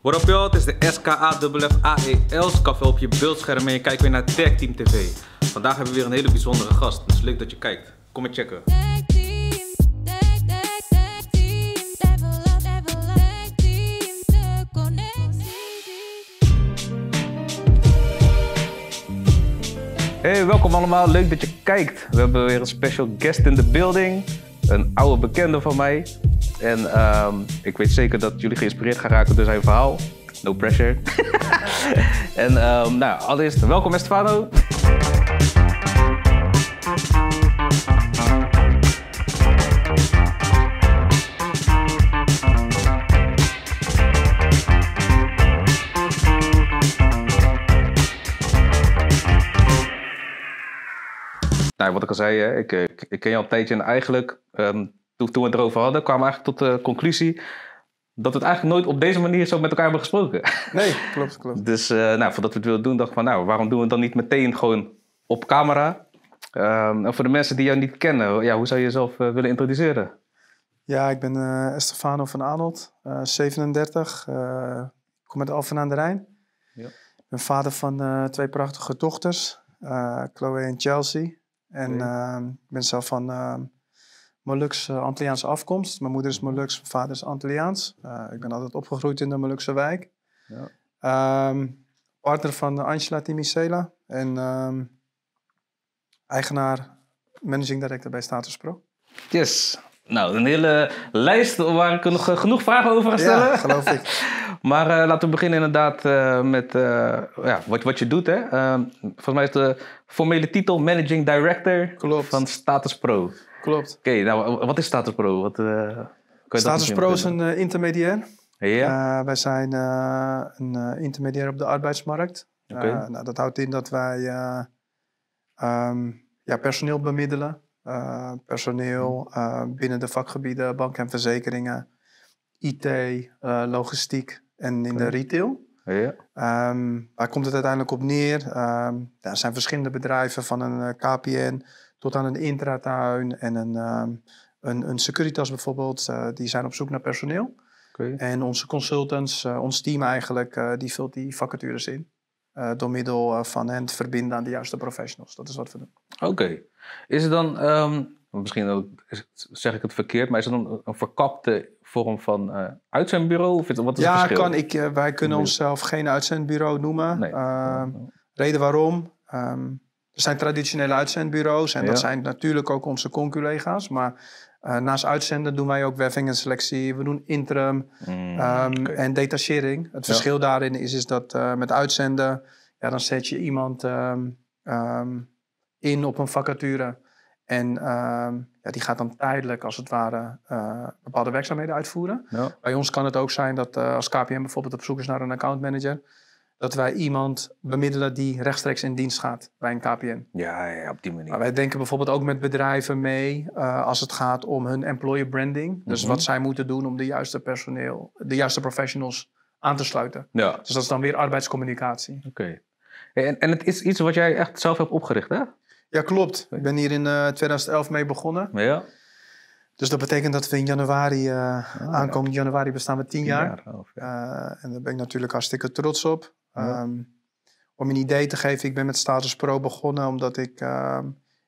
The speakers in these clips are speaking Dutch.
Wat up y'all, het is de SKAFFAEL. café op je beeldscherm en je kijkt weer naar Tag Team TV. Vandaag hebben we weer een hele bijzondere gast, dus leuk dat je kijkt. Kom maar checken. Hey, welkom allemaal. Leuk dat je kijkt. We hebben weer een special guest in the building. Een oude bekende van mij. En ehm, ik weet zeker dat jullie geïnspireerd gaan raken door zijn verhaal. No pressure. en um, nou, allereerst welkom Estefano. Nou, wat ik al zei, ik, ik, ken je al een tijdje en eigenlijk ehm, toen, toen we het erover hadden, kwamen we eigenlijk tot de conclusie dat we het eigenlijk nooit op deze manier zo met elkaar hebben gesproken. Nee, klopt, klopt. dus eh, nou, voordat we het wilden doen, dacht ik van nou, waarom doen we het dan niet meteen gewoon op camera? Ehm, en voor de mensen die jou niet kennen, ja, hoe zou je jezelf eh, willen introduceren? Ja, ik ben eh, Estefano van Arnold, 37, ik kom uit Alphen aan de Rijn. Ja. Ik ben vader van twee prachtige dochters, Chloe en Chelsea. En ehm, ik ben zelf van ehm, Molukse eh, Antilliaanse afkomst. Mijn moeder is Moluks, mijn vader is Antilliaans. Eh, ik ben altijd opgegroeid in de Molukse wijk. Ja. Ehm, partner van Angela Timicela en ehm, eigenaar, managing director bij Status Pro. Yes. Nou, een hele lijst waar ik nog eh, genoeg vragen over ga stellen. Ja, geloof ik. Maar eh, laten we beginnen inderdaad eh, met eh, ja, wat, wat je doet. Hè? volgens mij is de formele titel Managing Director van Status Pro. Klopt. Oké, nou wat is Status Pro? Wat, Status Pro is een intermediair. Ja. wij zijn een intermediair op de arbeidsmarkt. Nou, dat houdt in dat wij ehm, ja, personeel bemiddelen. personeel binnen de vakgebieden, bank en verzekeringen, IT, logistiek, en in de retail. Ja. Ehm, waar komt het uiteindelijk op neer? Um, ehm, daar zijn verschillende bedrijven, van een eh, KPN tot aan een intratuin en een, ehm, een, een Securitas bijvoorbeeld. Eh, die zijn op zoek naar personeel. Okay. En onze consultants, eh, ons team eigenlijk, die vult die vacatures in. door middel van hen te verbinden aan de juiste professionals. Dat is wat we doen. Oké. Is er dan misschien zeg ik het verkeerd, maar is het een, een verkapte vorm van eh, uitzendbureau? Of wat is ja, het kan. Ik, eh, wij kunnen onszelf geen uitzendbureau noemen. Nee. Ehm, nou. reden waarom? Um, er zijn traditionele uitzendbureaus en dat zijn natuurlijk ook onze conculega's. Maar eh, naast uitzenden doen wij ook werving en selectie. We doen interim mm, ehm, en detachering. Het verschil daarin is, is dat met uitzenden, ja, dan zet je iemand in op een vacature. En ehm, ja, die gaat dan tijdelijk, als het ware, eh, bepaalde werkzaamheden uitvoeren. Ja. Bij ons kan het ook zijn dat eh, als KPM bijvoorbeeld op zoek is naar een accountmanager dat wij iemand bemiddelen die rechtstreeks in dienst gaat bij een KPN. Ja, ja op die manier. Maar wij denken bijvoorbeeld ook met bedrijven mee eh, als het gaat om hun employer branding. Dus mhm. wat zij moeten doen om de juiste personeel, de juiste professionals aan te sluiten. Ja. Dus dat is dan weer arbeidscommunicatie. Oké. En, en het is iets wat jij echt zelf hebt opgericht, hè? Ja, klopt. Ik ben hier in 2011 eh, mee begonnen. Ja. Dus dat betekent dat we in januari, uh, aankomend januari bestaan we tien, jaar. of, oh, eh, en daar ben ik natuurlijk hartstikke trots op. Ja. Ehm, om een idee te geven, ik ben met Status Pro begonnen omdat ik ehm,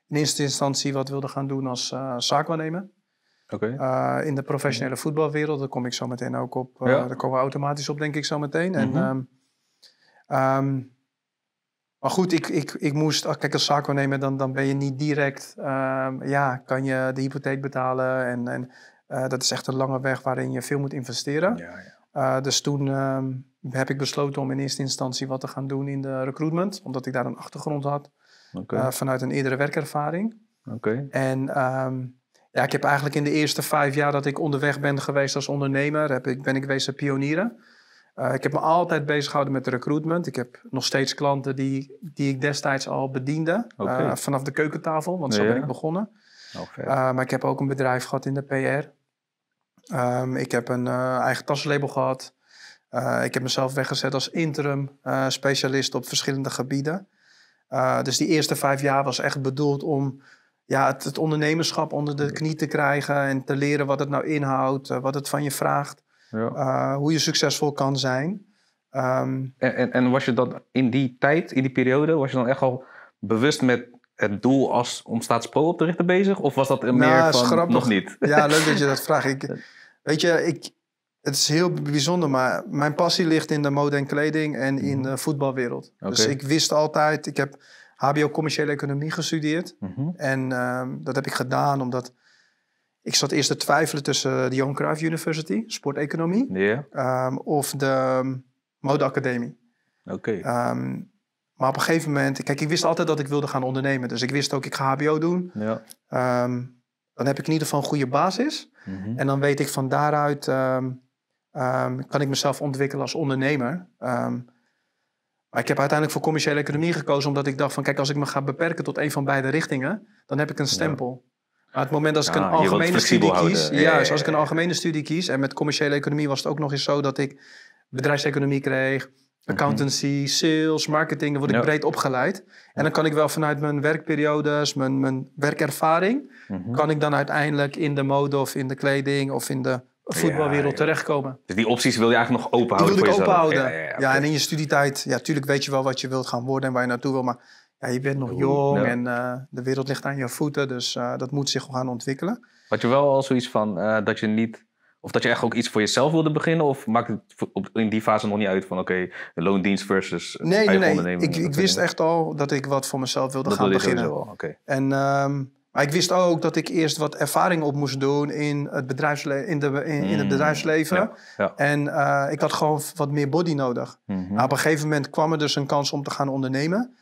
in eerste instantie wat wilde gaan doen als zaakwaarnemer. Okay. in de professionele voetbalwereld, daar kom ik zo meteen ook op. Daar komen we automatisch op, denk ik, zo meteen. En mhm. ehm, maar goed, ik, ik, ik moest, kijk als zaken nemen, dan, dan ben je niet direct, ehm, ja, kan je de hypotheek betalen. En, en eh, dat is echt een lange weg waarin je veel moet investeren. Ja, ja. Eh, dus toen ehm, heb ik besloten om in eerste instantie wat te gaan doen in de recruitment, omdat ik daar een achtergrond had eh, vanuit een eerdere werkervaring. Oké. En ehm, ja, ik heb eigenlijk in de eerste vijf jaar dat ik onderweg ben geweest als ondernemer, heb ik, ben ik geweest pionieren. Eh, ik heb me altijd bezig gehouden met recruitment. Ik heb nog steeds klanten die, die ik destijds al bediende. Eh, vanaf de keukentafel, want zo ben ik begonnen. Oh, eh, maar ik heb ook een bedrijf gehad in de PR. Ehm, ik heb een eigen tassenlabel gehad. ik heb mezelf weggezet als interim specialist op verschillende gebieden. dus die eerste vijf jaar was echt bedoeld om ja, het, ondernemerschap onder de knie te krijgen en te leren wat het nou inhoudt, wat het van je vraagt. Ja. Eh, hoe je succesvol kan zijn. Ehm, en, en, en, was je dan in die tijd, in die periode, was je dan echt al bewust met het doel als om Staatspro op te richten bezig? Of was dat nou, meer van grappig. nog niet? Ja, leuk dat je dat vraagt. Ik, weet je, ik, het is heel bijzonder, maar mijn passie ligt in de mode en kleding en in mhm. de voetbalwereld. Dus ik wist altijd, ik heb HBO commerciële economie gestudeerd. Mhm. En ehm, dat heb ik gedaan omdat ik zat eerst te twijfelen tussen de Young Cruijff University, sporteconomie, ehm, of de modeacademie. Oké. Ehm, maar op een gegeven moment, kijk, ik wist altijd dat ik wilde gaan ondernemen. Dus ik wist ook, ik ga HBO doen. Ja. Um, dan heb ik in ieder geval een goede basis. Mhm. En dan weet ik van daaruit, kan ik mezelf ontwikkelen als ondernemer. maar ik heb uiteindelijk voor commerciële economie gekozen, omdat ik dacht van, kijk, als ik me ga beperken tot een van beide richtingen, dan heb ik een stempel. Maar het moment als ik een algemene studie kies, eh, ja, als ik een algemene studie kies, en met commerciële economie was het ook nog eens zo dat ik bedrijfseconomie kreeg, mhm. accountancy, sales, marketing, dan word ik breed opgeleid. En dan kan ik wel vanuit mijn werkperiodes, mijn, mijn werkervaring, mhm. kan ik dan uiteindelijk in de mode of in de kleding of in de voetbalwereld terechtkomen. Dus die opties wil je eigenlijk nog openhouden? houden wil ik openhouden. Ja, en in je studietijd, ja, tuurlijk weet je wel wat je wilt gaan worden en waar je naartoe wil, maar ja, je bent nog jong en eh, de wereld ligt aan je voeten, dus eh, dat moet zich gaan ontwikkelen. Had je wel al zoiets van eh, dat je niet, of dat je echt ook iets voor jezelf wilde beginnen, of maakt het in die fase nog niet uit van oké, loondienst versus nee, nee, nee. Ik, ik wist echt al dat ik wat voor mezelf wilde dat gaan beginnen. okay. En um, maar ik wist ook dat ik eerst wat ervaring op moest doen in het bedrijfsleven. In de, in, het mm, bedrijfsleven. En ik had gewoon wat meer body nodig. Mm op een gegeven moment kwam er dus een kans om te gaan ondernemen.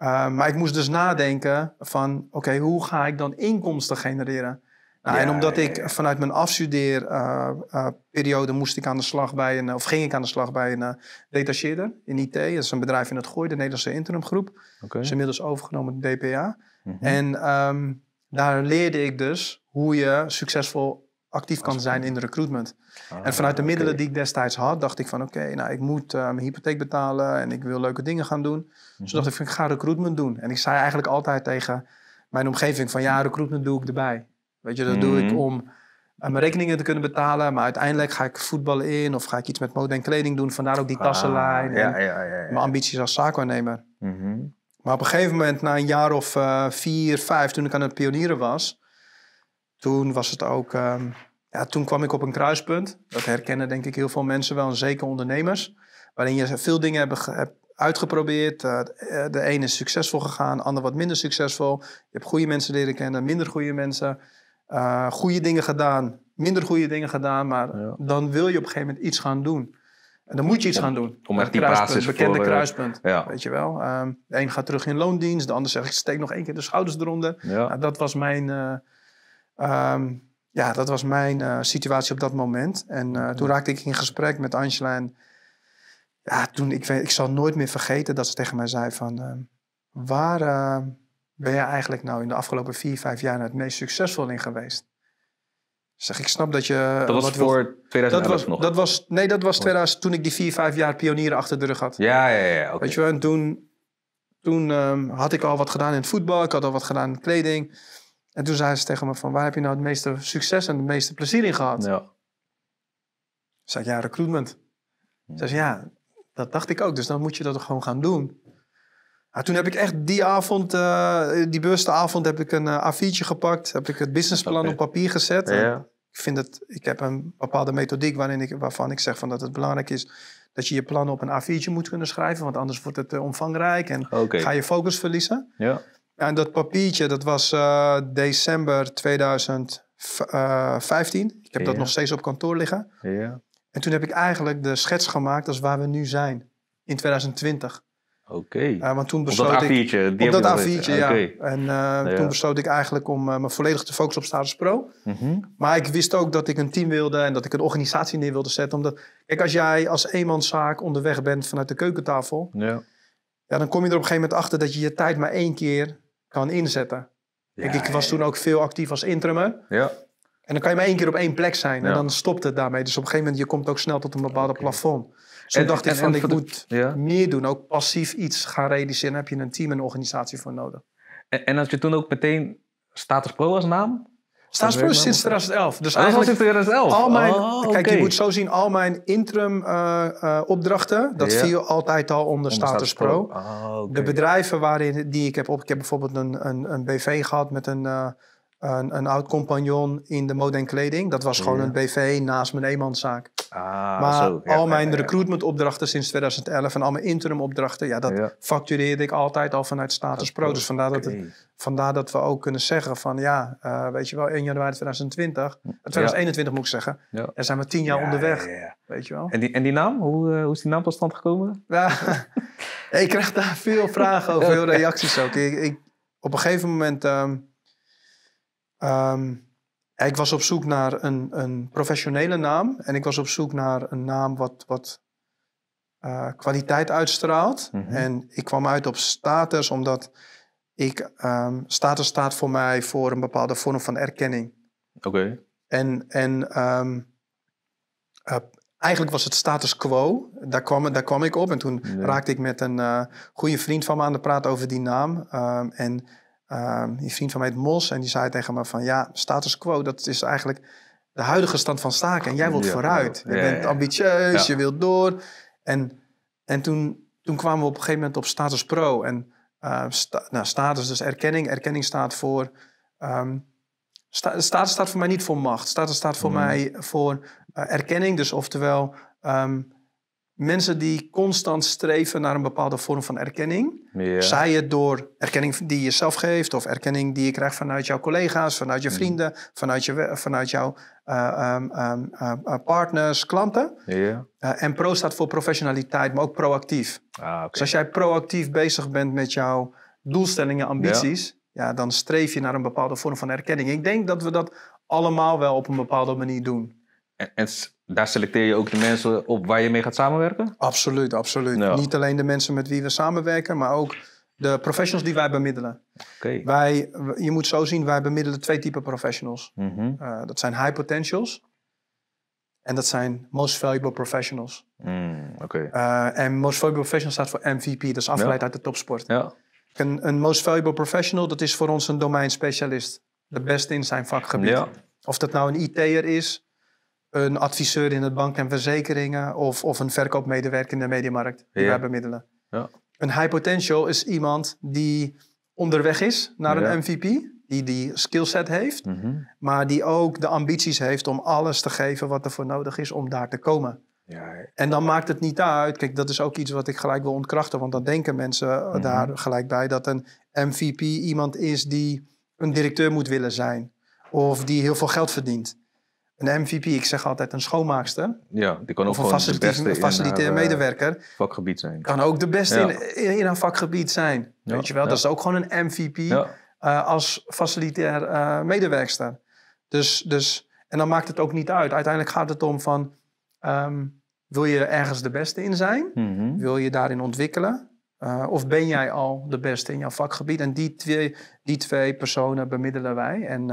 Eh, maar ik moest dus nadenken van, oké, hoe ga ik dan inkomsten genereren? Nou, en omdat ik vanuit mijn afstudeerperiode eh, eh, uh, moest ik aan de slag bij een, of ging ik aan de slag bij een uh, detacheerder in IT. Dat is een bedrijf in het Gooi, de Nederlandse interimgroep. Okay. Dat is inmiddels overgenomen door DPA. Mhm. En ehm, daar leerde ik dus hoe je succesvol actief kan zijn in de recruitment. Ah, en vanuit de middelen die ik destijds had, dacht ik van oké, nou ik moet eh, mijn hypotheek betalen en ik wil leuke dingen gaan doen. Mm Dus mhm. dacht ik van ik ga recruitment doen. En ik zei eigenlijk altijd tegen mijn omgeving van ja, recruitment doe ik erbij. Weet je, dat doe ik mhm. om uh, mijn rekeningen te kunnen betalen, maar uiteindelijk ga ik voetballen in of ga ik iets met mode en kleding doen. Vandaar ook die ah, tassenlijn, ja, ja, ja, mijn ambities als zaakwaarnemer. Mhm. Maar op een gegeven moment, na een jaar of eh, vier, vijf, toen ik aan het pionieren was, toen was het ook, ehm, ja, toen kwam ik op een kruispunt. Dat herkennen denk ik heel veel mensen wel, zeker ondernemers. Waarin je veel dingen hebt, uitgeprobeerd. Eh, eh, de ene is succesvol gegaan, de ander wat minder succesvol. Je hebt goede mensen leren kennen, minder goede mensen. Eh, goede dingen gedaan, minder goede dingen gedaan. Maar dan wil je op een gegeven moment iets gaan doen. En dan moet je iets gaan doen. Om echt die basis bekende kruispunt. Weet je wel. Um, de een gaat terug in loondienst. De ander zegt, ik steek nog één keer de schouders eronder. Ja. Nou, dat was mijn... Ehm, ja, dat was mijn eh, situatie op dat moment. En eh, toen raakte ik in gesprek met Angela. En ja, toen, ik, ik zal nooit meer vergeten dat ze tegen mij zei van... Ehm, waar ehm, ben jij eigenlijk nou in de afgelopen vier, vijf jaar het meest succesvol in geweest? Zeg, ik snap dat je... Dat was voor 2000 2011 dat was, nog? Dat was, nee, dat was 2000, toen ik die vier, vijf jaar pionieren achter de rug had. Ja, ja, ja. Okay. Weet je wel, en toen, toen had ik al wat gedaan in het voetbal. Ik had al wat gedaan in kleding. En toen zei ze tegen me van, waar heb je nou het meeste succes en het meeste plezier in gehad? Ja. Zei ja, recruitment. Ze Zei ja, dat dacht ik ook. Dus dan moet je dat gewoon gaan doen. Nou, toen heb ik echt die avond, eh, die bewuste avond, heb ik een uh, eh, A4'tje gepakt. Heb ik het businessplan op papier gezet. Ik vind dat, ik heb een bepaalde methodiek waarin ik, waarvan ik zeg van dat het belangrijk is dat je je plannen op een A4'tje moet kunnen schrijven. Want anders wordt het eh, omvangrijk en ga je focus verliezen. Ja en dat papiertje, dat was eh, december 2015. Ik heb dat nog steeds op kantoor liggen. Ja. En toen heb ik eigenlijk de schets gemaakt als waar we nu zijn. In 2020. Oké. Eh, want toen besloot op dat ik, A4'tje? Die op dat A4'tje, ja. En eh, toen besloot ik eigenlijk om me volledig te focussen op Status Pro. Mhm. Maar ik wist ook dat ik een team wilde en dat ik een organisatie neer wilde zetten. Omdat, kijk, als jij als eenmanszaak onderweg bent vanuit de keukentafel... Ja. Ja, dan kom je er op een gegeven moment achter dat je je tijd maar één keer kan inzetten. ik, ik, was toen ook veel actief als intrummer. Ja. En dan kan je maar één keer op één plek zijn en dan stopt het daarmee. Dus op een gegeven moment, je komt ook snel tot een bepaald plafond. Dus en, dacht ik van, ik moet meer doen. Ook passief iets gaan realiseren. Daar heb je een team en organisatie voor nodig. En, en had je toen ook meteen Status Pro als naam? Staatsbeurs sinds 2011. Dus ah, eigenlijk sinds 2011. Al mijn, oh, kijk, je moet zo zien, al mijn interim eh, eh, opdrachten, dat viel altijd al onder, Status Pro. Ah, De bedrijven waarin, die ik heb op, ik heb bijvoorbeeld een, een, een BV gehad met een, eh, een, een oud compagnon in de mode en kleding. Dat was gewoon een BV naast mijn eenmanszaak. Ah, maar zo, al mijn ja, recruitmentopdrachten sinds 2011 en al mijn interimopdrachten, ja, dat factureerde ik altijd al vanuit status pro. Dus vandaar dat, vandaar dat we ook kunnen zeggen van ja, eh, weet je wel, 1 januari 2020, 2021 eh, moet ik zeggen, er zijn we tien jaar onderweg. Weet je wel. En, die, en die naam, hoe, eh, hoe is die naam tot stand gekomen? ik krijg daar veel vragen over, veel reacties ook. Ik, op een gegeven moment... Ehm, Ehm, ik was op zoek naar een, een professionele naam. En ik was op zoek naar een naam wat, wat eh, kwaliteit uitstraalt. Mhm. En ik kwam uit op status, omdat ik, ehm, status staat voor mij voor een bepaalde vorm van erkenning. Oké. En, en ehm, eh, eigenlijk was het status quo. Daar kwam, daar kwam ik op. En toen raakte ik met een eh, goede vriend van me aan de praat over die naam. en Ehm, die vriend van mij, het Mos, en die zei tegen me van ja, status quo, dat is eigenlijk de huidige stand van zaken. En jij wilt vooruit. je bent ambitieus, je wilt door. En, en toen, toen kwamen we op een gegeven moment op status pro. En ehm, nou, status, dus erkenning. Erkenning staat voor. Ehm, status staat voor mij niet voor macht. Status staat voor mm. mij voor eh, erkenning. Dus oftewel, mensen die constant streven naar een bepaalde vorm van erkenning. Zij het door erkenning die je zelf geeft, of erkenning die je krijgt vanuit jouw collega's, vanuit je hmm. vrienden, vanuit, je, vanuit jouw eh, ehm, ehm, eh, eh, partners, klanten. en pro staat voor professionaliteit, maar ook proactief. Ah, dus als jij proactief bezig bent met jouw doelstellingen, ambities, ja, dan streef je naar een bepaalde vorm van erkenning. Ik denk dat we dat allemaal wel op een bepaalde manier doen. En, en daar selecteer je ook de mensen op waar je mee gaat samenwerken? Absoluut, absoluut. Nou. Niet alleen de mensen met wie we samenwerken, maar ook de professionals die wij bemiddelen. Okay. Wij, je moet zo zien, wij bemiddelen twee typen professionals. Mm -hmm. dat zijn high potentials en dat zijn most valuable professionals. Mm, okay. uh, eh, en most valuable professional staat voor MVP, dat is afgeleid uit de topsport. Ja. Een, een, most valuable professional, dat is voor ons een domeinspecialist. De beste in zijn vakgebied. Ja. Of dat nou een IT'er is, een adviseur in het bank en verzekeringen of, of een verkoopmedewerker in de mediamarkt die ja. wij bemiddelen. Ja. Een high potential is iemand die onderweg is naar een MVP, die die skillset heeft, mhm. maar die ook de ambities heeft om alles te geven wat er voor nodig is om daar te komen. En dan maakt het niet uit, kijk, dat is ook iets wat ik gelijk wil ontkrachten, want dan denken mensen eh, mhm. daar gelijk bij dat een MVP iemand is die een directeur moet willen zijn of die heel veel geld verdient een MVP, ik zeg altijd een schoonmaakster. Ja, die kan ook of een facilitair, eh, medewerker. Vakgebied zijn. Kan ook de beste in, in een vakgebied zijn. Weet je wel, dat is ook gewoon een MVP eh, als facilitair eh, medewerkster. Dus, dus, en dan maakt het ook niet uit. Uiteindelijk gaat het om van, ehm, wil je ergens de beste in zijn? Mhm. Wil je daarin ontwikkelen? of ben jij al de beste in jouw vakgebied? En die twee, die twee personen bemiddelen wij. En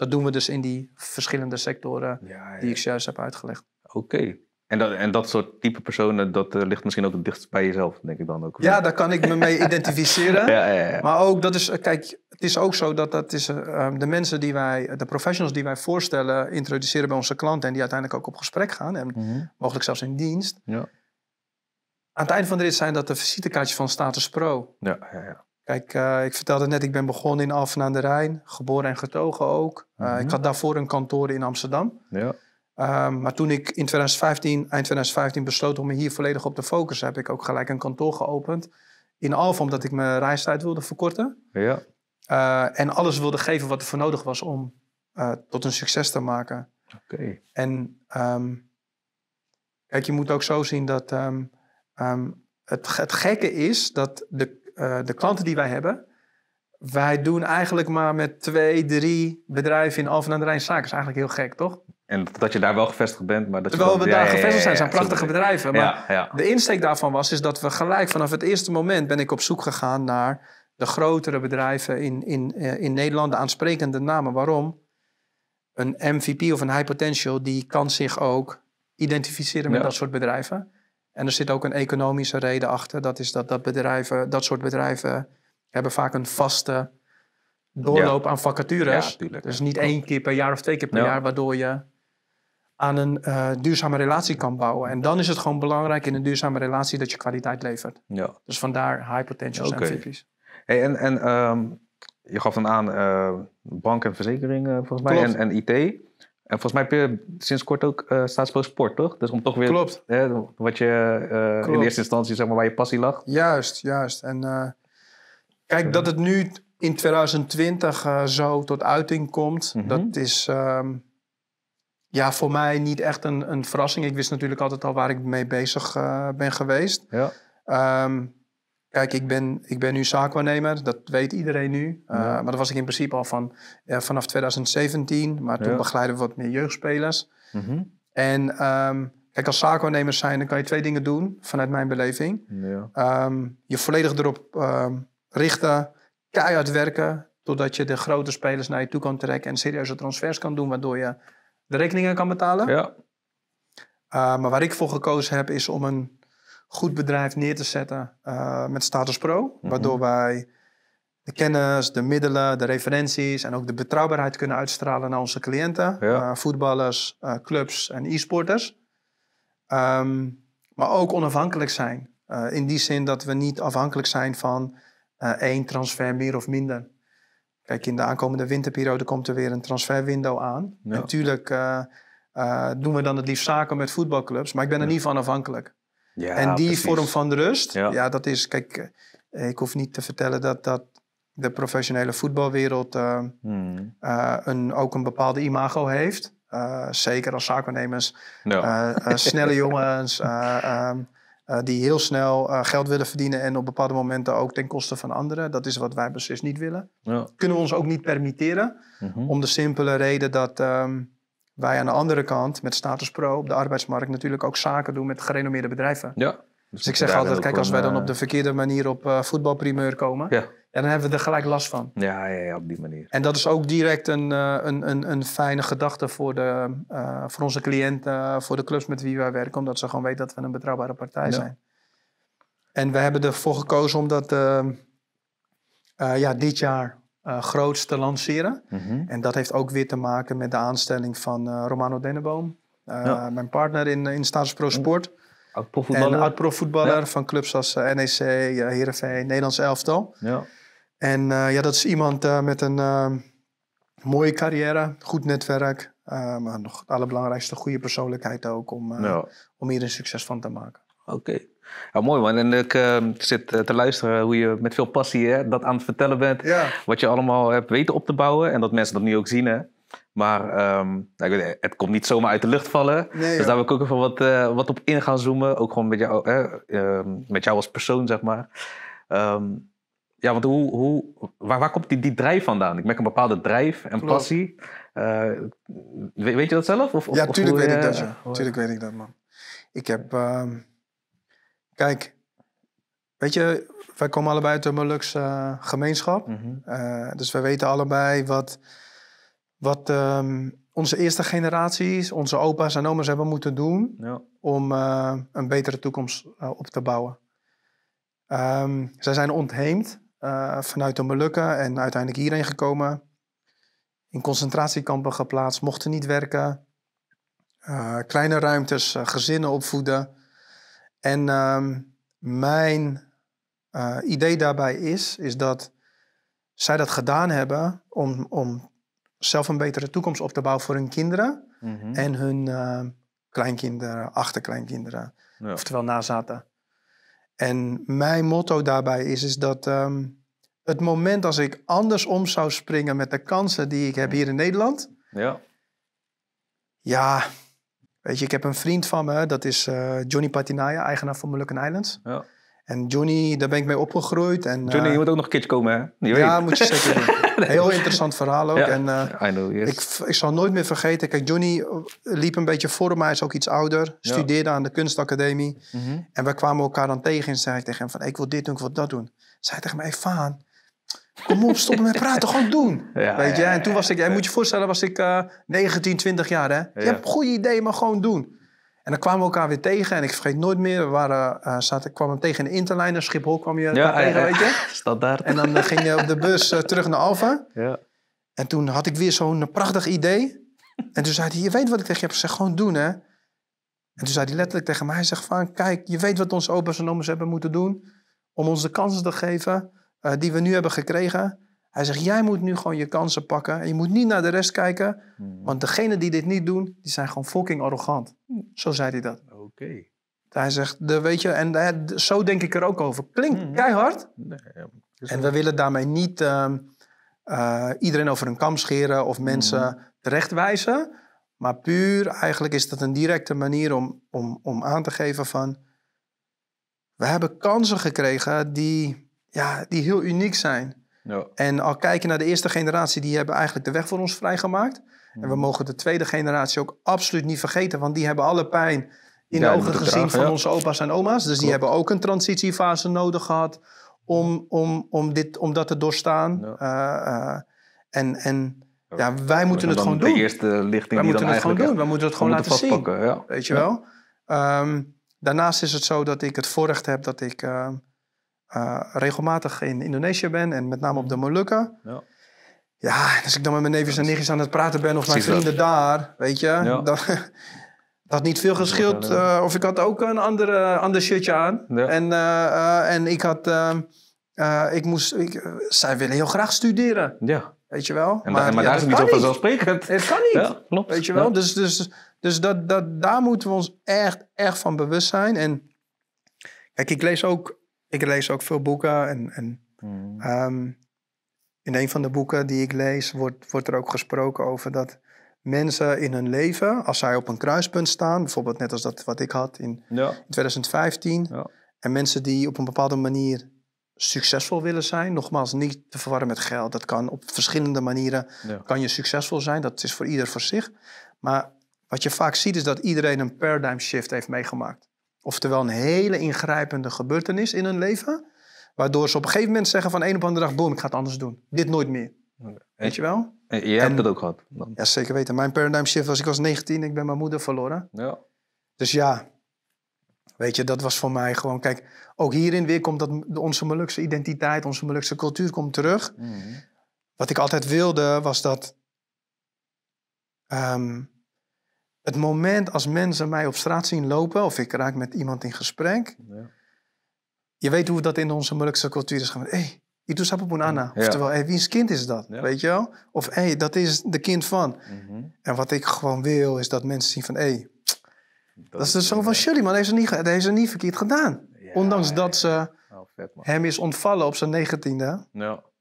dat doen we dus in die verschillende sectoren die ik juist heb uitgelegd. Oké. En dat, en dat soort type personen, dat eh, ligt misschien ook het dichtst bij jezelf, denk ik dan ook. Ja, daar kan ik me mee identificeren. ja, ja, Maar ook, dat is, eh, kijk, het is ook zo dat, dat is, eh, ehm, de mensen die wij, de professionals die wij voorstellen, introduceren bij onze klanten en die uiteindelijk ook op gesprek gaan en mhm. mogelijk zelfs in dienst. Ja. Aan het einde van de rit zijn dat de visitekaartjes van status pro. Ja, ja, ja. Kijk, eh, ik vertelde net, ik ben begonnen in Alphen aan de Rijn, geboren en getogen ook. Eh, mhm. Ik had daarvoor een kantoor in Amsterdam. Ja. Ehm, maar toen ik in 2015, eind 2015 besloot om me hier volledig op te focussen, heb ik ook gelijk een kantoor geopend in Alphen, omdat ik mijn reistijd wilde verkorten. Ja. Eh, en alles wilde geven wat er voor nodig was om tot een succes te maken. Oké. En ehm, kijk, je moet ook zo zien dat ehm, het, het gekke is dat de eh, de klanten die wij hebben, wij doen eigenlijk maar met twee, drie bedrijven in Alphen aan de Rijn zaken. is eigenlijk heel gek, toch? En dat je daar wel gevestigd bent, maar dat Terwijl je wel we ja, daar gevestigd zijn, zijn prachtige bedrijven. Maar de insteek daarvan was is dat we gelijk vanaf het eerste moment ben ik op zoek gegaan naar de grotere bedrijven in, in, eh, in Nederland, de aansprekende namen. Waarom? Een MVP of een high potential, die kan zich ook identificeren met dat soort bedrijven. En er zit ook een economische reden achter. Dat is dat, dat, bedrijven, dat soort bedrijven hebben vaak een vaste doorloop aan vacatures. Ja, dus niet één keer per jaar of twee keer per jaar, waardoor je aan een eh, duurzame relatie kan bouwen. En dan is het gewoon belangrijk in een duurzame relatie dat je kwaliteit levert. Ja. Dus vandaar high potentials okay. VIP's. Hey, en en ehm, je gaf dan aan uh, bank en verzekering volgens mij en, en IT. En volgens mij heb je sinds kort ook uh, Sport, toch? Dus om toch weer... Klopt. Hè, wat je eh, in eerste instantie, zeg maar, waar je passie lag. Juist, juist. En eh, kijk, dat het nu in 2020 zo tot uiting komt, mhm. dat is... Ehm, ja, voor mij niet echt een, een verrassing. Ik wist natuurlijk altijd al waar ik mee bezig ben geweest. Ja. Ehm, Kijk, ik ben, ik ben nu zaakwaarnemer, dat weet iedereen nu. Eh, maar dat was ik in principe al van, vanaf 2017. Maar toen begeleiden we wat meer jeugdspelers. Mhm. En ehm, kijk, als zaakwaarnemer zijn, dan kan je twee dingen doen, vanuit mijn beleving. Ja. Ehm, je volledig erop ehm, richten, keihard werken, totdat je de grote spelers naar je toe kan trekken en serieuze transfers kan doen, waardoor je de rekeningen kan betalen. Ja. Eh, maar waar ik voor gekozen heb, is om een goed bedrijf neer te zetten eh, met status pro. Mhm. Waardoor wij de kennis, de middelen, de referenties en ook de betrouwbaarheid kunnen uitstralen naar onze cliënten. Eh, voetballers, eh, clubs en e-sporters. Ehm, maar ook onafhankelijk zijn. in die zin dat we niet afhankelijk zijn van één transfer meer of minder. Kijk, in de aankomende winterperiode komt er weer een transferwindow aan. Natuurlijk doen we dan het liefst zaken met voetbalclubs, maar ik ben er niet van afhankelijk. Ja, en die vorm van rust, ja. dat is, kijk, eh, ik hoef niet te vertellen dat, dat de professionele voetbalwereld eh, hmm. eh, een, ook een bepaalde imago heeft. zeker als zakennemers, snelle jongens ehm, die heel snel geld willen verdienen en op bepaalde momenten ook ten koste van anderen. Dat is wat wij beslist niet willen. Ja. Kunnen we ons ook niet permitteren, mhm. om de simpele reden dat. Ehm, wij aan de andere kant met Status Pro op de arbeidsmarkt natuurlijk ook zaken doen met gerenommeerde bedrijven. Ja. Dus, ik zeg altijd, kijk, als wij dan op de verkeerde manier op uh, voetbalprimeur komen, ja. dan hebben we er gelijk last van. Ja, ja, op die manier. En dat is ook direct een, eh, een, een, een, fijne gedachte voor, de, eh, voor onze cliënten, voor de clubs met wie wij werken, omdat ze gewoon weten dat we een betrouwbare partij ja. zijn. En we hebben ervoor gekozen omdat ja, dit jaar eh, grootste lanceren. Mhm. En dat heeft ook weer te maken met de aanstelling van eh, Romano Denneboom. Eh, mijn partner in, in Status Pro Sport. Oud-profvoetballer. profvoetballer van clubs als NEC, Heerenveen, Nederlands Elftal. Ja. En ja, dat is iemand met een ehm, mooie carrière, goed netwerk. maar nog het allerbelangrijkste, goede persoonlijkheid ook om, om hier een succes van te maken. Oké ja oh, mooi man. En ik eh, zit eh, te luisteren hoe je met veel passie hè, dat aan het vertellen bent. Wat je allemaal hebt weten op te bouwen. En dat mensen dat nu ook zien. Hè. Maar ehm, nou, ik weet, het komt niet zomaar uit de lucht vallen. dus daar wil ik ook even wat, eh, wat op in gaan zoomen. Ook gewoon met jou, ehm, met jou als persoon, zeg maar. Ehm, ja, want hoe, hoe, waar, waar komt die, die drijf vandaan? Ik merk een bepaalde drijf en passie. weet, je dat zelf? Of, ja, of, tuurlijk, weet ik dat, ja. Tuurlijk weet ik dat, man. Ik heb... Kijk, weet je, wij komen allebei uit de Molukse eh, gemeenschap. Mhm. Eh, dus wij weten allebei wat, wat ehm, onze eerste generaties, onze opa's en oma's hebben moeten doen om eh, een betere toekomst op te bouwen. Ehm, zij zijn ontheemd vanuit de Molukken en uiteindelijk hierheen gekomen. In concentratiekampen geplaatst, mochten niet werken. kleine ruimtes, gezinnen opvoeden. En ehm, mijn eh, idee daarbij is, is dat zij dat gedaan hebben om, om zelf een betere toekomst op te bouwen voor hun kinderen mhm. en hun ehm, kleinkinderen, achterkleinkinderen, ja. oftewel nazaten. En mijn motto daarbij is, is dat ehm, het moment als ik andersom zou springen met de kansen die ik heb mhm. hier in Nederland, ja, ja Weet je, ik heb een vriend van me, dat is eh, Johnny Patinaya, eigenaar van Molukken Islands. Ja. En Johnny, daar ben ik mee opgegroeid. En, Johnny, eh, je moet ook nog een komen, hè? Je ja, moet je zeker doen. Heel interessant verhaal ook. Ja, en, eh, ik, ik zal nooit meer vergeten. Kijk, Johnny liep een beetje voor mij, is ook iets ouder. Studeerde aan de kunstacademie. Mhm. En we kwamen elkaar dan tegen en zei ik tegen hem van... ik wil dit doen, ik wil dat doen. Zei tegen mij, hey, Faan, Kom op, stop met praten, gewoon doen. weet je? En toen was ik, jij moet je voorstellen, was ik uh, 19, 20 jaar. Hè? Je hebt goede ideeën, maar gewoon doen. En dan kwamen we elkaar weer tegen. En ik vergeet nooit meer, we waren, uh, zaten, kwamen tegen in Interliner. Dus Schiphol kwam je ja, tegen, ja, weet je. Standaard. En dan eh, ging je op de bus eh, terug naar Alfa. Ja. En toen had ik weer zo'n prachtig idee. En toen zei hij, je weet wat ik tegen je heb gezegd, gewoon doen hè. En toen zei hij letterlijk tegen mij, hij zegt van, kijk, je weet wat onze opa's en oma's hebben moeten doen om ons de kansen te geven eh, die we nu hebben gekregen. Hij zegt, jij moet nu gewoon je kansen pakken. En je moet niet naar de rest kijken. Hmm. Want degenen die dit niet doen, die zijn gewoon fucking arrogant. Hmm. Zo zei hij dat. Oké. Hij zegt, weet je, en eh, zo denk ik er ook over. Klinkt hmm. keihard. en we willen daarmee niet ehm, eh, iedereen over een kam scheren of mensen wijzen. Maar puur, eigenlijk is dat een directe manier om, om, om aan te geven van... We hebben kansen gekregen die ja, die heel uniek zijn. Ja. En al kijken naar de eerste generatie, die hebben eigenlijk de weg voor ons vrijgemaakt. En we mhm. mogen de tweede generatie ook absoluut niet vergeten, want die hebben alle pijn in de ogen gezien van onze opa's en oma's. Dus die hebben ook een transitiefase nodig gehad om, om, om, dit, om dat te doorstaan. Eh, eh, en, en ja, wij moeten het gewoon doen. we eerste lichting moeten het gewoon doen. we moeten het gewoon laten zien. Weet je wel? Ehm, daarnaast is het zo dat ik het voorrecht heb dat ik... Ehm, eh, regelmatig in Indonesië ben en met name op de mm. Molukken. Ja. Ja, als ik dan met mijn neefjes en nichtjes aan het praten ben of mijn vrienden daar, weet je, dat niet veel geschild. Eh, eh, of ik had ook een andere, ander shirtje aan. En, en ik had, ehm, ik moest, ik, zij willen heel graag studeren. Ja. Weet je wel? maar, maar, daar is het niet zo vanzelfsprekend. Het kan niet. klopt. Weet je wel? Dus, dus, dus dat, dat, daar moeten we ons echt, echt van bewust zijn. En kijk, ik lees ook ik lees ook veel boeken. En, en hmm. ehm, in een van de boeken die ik lees, wordt, wordt er ook gesproken over dat mensen in hun leven, als zij op een kruispunt staan, bijvoorbeeld net als dat wat ik had in 2015, en mensen die op een bepaalde manier succesvol willen zijn, nogmaals niet te verwarren met geld. Dat kan op verschillende manieren kan je succesvol zijn. Dat is voor ieder voor zich. Maar wat je vaak ziet is dat iedereen een paradigm shift heeft meegemaakt. Oftewel een hele ingrijpende gebeurtenis in hun leven. Waardoor ze op een gegeven moment zeggen van een op andere dag, boom, ik ga het anders doen. Dit nooit meer. Eh, weet je wel? Eh, je hebt het ook gehad? Ja, zeker weten. Mijn paradigm shift was, ik was 19, ik ben mijn moeder verloren. Ja. Dus ja, weet je, dat was voor mij gewoon, kijk, ook hierin weer komt dat onze Molukse identiteit, onze Molukse cultuur komt terug. Mhm. Wat ik altijd wilde was dat ehm, het moment als mensen mij op straat zien lopen of ik raak met iemand in gesprek. Ja. Je weet hoe dat in onze Molukse cultuur is gaan. Hé, hey, op Sapapunana. Ja. Oftewel, hey, wiens kind is dat? Ja. Weet je wel? Of hé, hey, dat is de kind van. Mhm. En wat ik gewoon wil is dat mensen zien van hé, hey, dat, is de dus zoon van Shirley, maar deze heeft ze niet, niet verkeerd gedaan. Ondanks dat ze oh, vet, hem is ontvallen op zijn negentiende.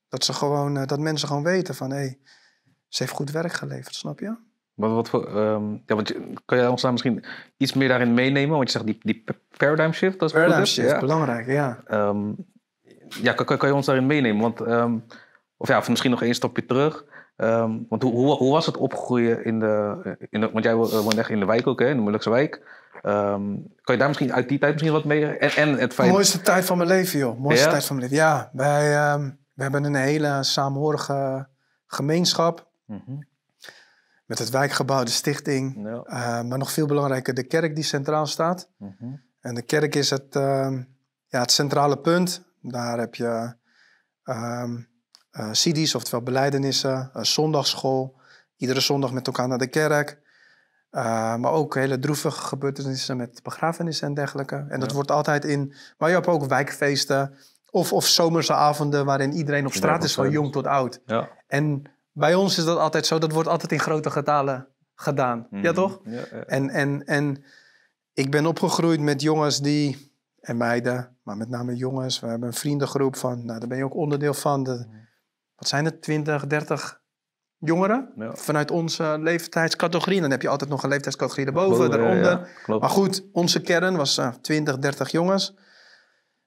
Dat, ze gewoon, eh, dat mensen gewoon weten van hé, ze heeft goed werk geleverd, snap je? Wat, wat voor, ehm, ja, want kan jij ons daar misschien iets meer daarin meenemen? Want je zegt die, die paradigm shift. Dat is belangrijk, ja. Ehm, ja, kan, kan, je ons daarin meenemen? Want, um, of ja, of misschien nog één stapje terug. want hoe, hoe, hoe, was het opgroeien in de, in de want jij eh, woont echt in de wijk ook, hè, in de Molukse wijk. kan je daar misschien uit die tijd misschien wat mee? En, en het feit... mooiste tijd van mijn leven, joh. mooiste tijd van mijn leven. Ja, wij we hebben een hele samenhorige gemeenschap. Mhm met het wijkgebouw, de stichting. Eh, maar nog veel belangrijker, de kerk die centraal staat. Mhm. En de kerk is het, ehm, ja, het centrale punt. Daar heb je um, ehm, eh, CD's, oftewel beleidenissen, zondagschool. Iedere zondag met elkaar naar de kerk. Eh, maar ook hele droevige gebeurtenissen met begrafenissen en dergelijke. En dat wordt altijd in. Maar je hebt ook wijkfeesten of, of zomerse avonden waarin iedereen op straat is, van jong tot oud. Ja. En bij ons is dat altijd zo, dat wordt altijd in grote getalen gedaan. Ja, mhm. toch? Ja, En, en, en ik ben opgegroeid met jongens die, en meiden, maar met name jongens. We hebben een vriendengroep van, nou, daar ben je ook onderdeel van. De, mhm. wat zijn het, 20, 30 jongeren? Vanuit onze leeftijdscategorie. Dan heb je altijd nog een leeftijdscategorie erboven, eronder. maar goed, onze kern was uh, 20, 30 jongens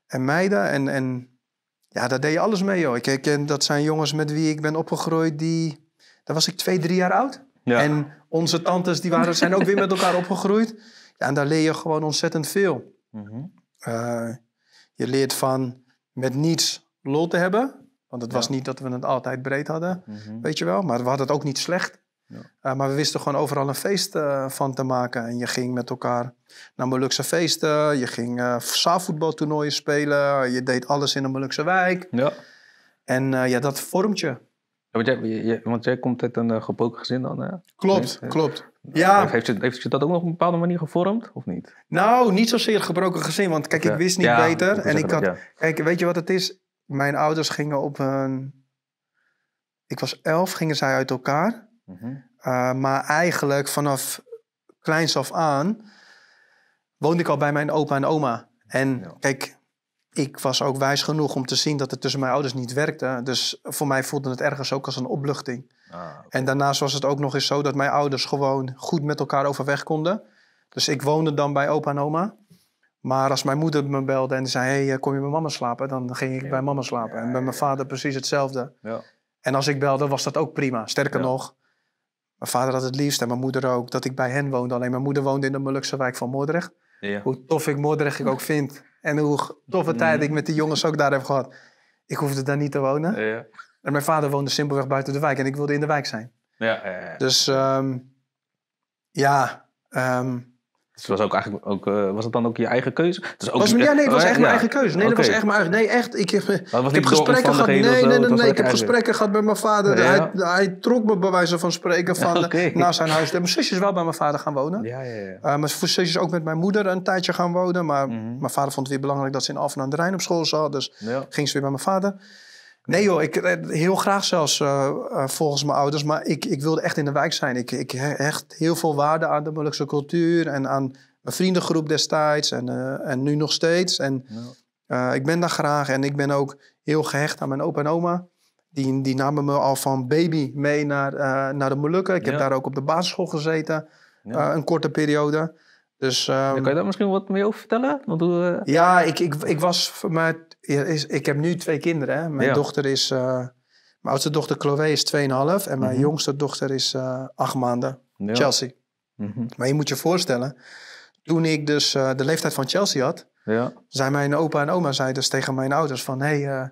en meiden. En, en ja, daar deed je alles mee, joh. Ik, en dat zijn jongens met wie ik ben opgegroeid die... Daar was ik twee, drie jaar oud. En onze tantes die waren, zijn ook weer met elkaar opgegroeid. Ja, en daar leer je gewoon ontzettend veel. Mhm. Eh, je leert van met niets lol te hebben. Want het was niet dat we het altijd breed hadden, mhm. weet je wel. Maar we hadden het ook niet slecht. Ja. Eh, maar we wisten gewoon overal een feest eh, van te maken. En je ging met elkaar naar Molukse feesten. Je ging uh, zaalvoetbaltoernooien spelen. Je deed alles in een Molukse wijk. Ja. En ja, dat vormt je. want, jij, want, jij, komt uit een gebroken gezin dan, hè? Klopt, klopt. Ja. Heeft, je, heeft je dat ook nog op een bepaalde manier gevormd, of niet? Nou, niet zozeer gebroken gezin. Want kijk, ik wist niet beter. en ik had... kijk, weet je wat het is? Mijn ouders gingen op een... Ik was elf, gingen zij uit elkaar uh, maar eigenlijk vanaf kleins af aan woonde ik al bij mijn opa en oma. En kijk, ik was ook wijs genoeg om te zien dat het tussen mijn ouders niet werkte. Dus voor mij voelde het ergens ook als een opluchting. Ah, en daarnaast was het ook nog eens zo dat mijn ouders gewoon goed met elkaar overweg konden. Dus ik woonde dan bij opa en oma. Maar als mijn moeder me belde en zei: hey, eh, kom je bij mama slapen? Dan ging ik bij mama slapen. en bij mijn vader precies hetzelfde. Ja. En als ik belde, was dat ook prima. Sterker nog, mijn vader had het liefst en mijn moeder ook dat ik bij hen woonde. Alleen mijn moeder woonde in de Molukse wijk van Moordrecht. Ja. Hoe tof ik Moordrecht ook vind. En hoe toffe mm. tijd ik met die jongens ook daar heb gehad. Ik hoefde daar niet te wonen. Ja. En mijn vader woonde simpelweg buiten de wijk en ik wilde in de wijk zijn. Ja, Dus ehm, ja, ehm, was, ook eigenlijk ook, eh, was het dan ook je eigen keuze? ook, was, ja, nee, het was oh, echt mijn eigen keuze. Nee, dat was echt mijn eigen... Nee, echt. Ik heb, gesprekken gehad... Nee, nee, nee, ik heb gesprekken gehad met mijn vader. hij, hij, trok me bij wijze van spreken van, naar zijn huis. Mijn zusje is wel bij mijn vader gaan wonen. Ja, ja, ja. Uh, mijn zusje is ook met mijn moeder een tijdje gaan wonen. Maar mhm. mijn vader vond het weer belangrijk dat ze in Alphen aan de Rijn op school zat. Dus ging ze weer bij mijn vader. Nee joh, ik, eh, heel graag zelfs eh, eh, volgens mijn ouders. Maar ik, ik wilde echt in de wijk zijn. Ik, ik hecht heel veel waarde aan de Molukse cultuur en aan mijn vriendengroep destijds en, en nu nog steeds. En ik ben daar graag en ik ben ook heel gehecht aan mijn opa en oma. Die, die namen me al van baby mee naar, naar de Molukken. Ik heb daar ook op de basisschool gezeten, een korte periode. Dus, um, kan je ehm, daar misschien wat meer over vertellen? Want, ja, ik, ik, ik was met ik heb nu twee kinderen. Hè? Mijn dochter is. Eh, mijn oudste dochter Chloe is 2,5 en mijn mhm. jongste dochter is uh, eh, 8 maanden. Chelsea. Mhm. Maar je moet je voorstellen, toen ik dus eh, de leeftijd van Chelsea had, ja. zei mijn opa en oma zei dus tegen mijn ouders van hé, hey,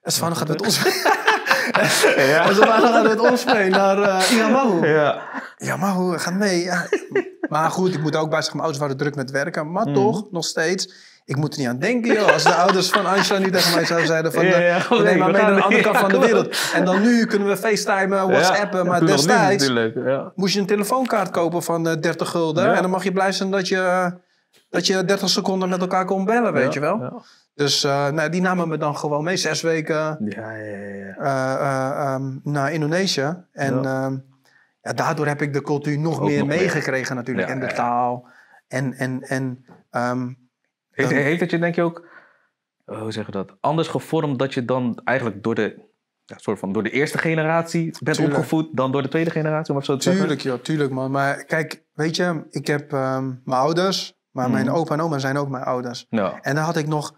het van gaat met ons. ja. En ze waren met ons mee naar uh, Yamahu. Ja. Yamahu, gaat mee. Maar goed, ik moet ook bij zeggen, mijn ouders waren druk met werken. Maar mhm. toch, nog steeds ik moet er niet aan denken, joh. Als de ouders van Ansha nu tegen mij zouden zeiden van... ja, eh, nee, maar mee naar de andere kant van de wereld. En dan nu kunnen we facetimen, whatsappen. maar destijds moest je een telefoonkaart kopen van 30 eh, gulden. En dan mag je blij zijn dat je, eh, dat je 30 seconden met elkaar kon bellen, weet je wel. Dus nou, die namen me dan gewoon mee. Zes weken ja, ja, ja. Ehm, naar Indonesië. En ehm, ja. daardoor heb ik de cultuur nog meer meegekregen natuurlijk. en de taal. En, en, ehm, heeft, dat je denk je ook, oh, hoe zeg je dat, anders gevormd dat je dan eigenlijk door de, ja, soort van door de eerste generatie bent opgevoed dan door de tweede generatie, om zo tuurlijk, ja, tuurlijk man. Maar kijk, weet je, ik heb ehm, mijn ouders, maar mhm. mijn opa en oma zijn ook mijn ouders. En dan had ik nog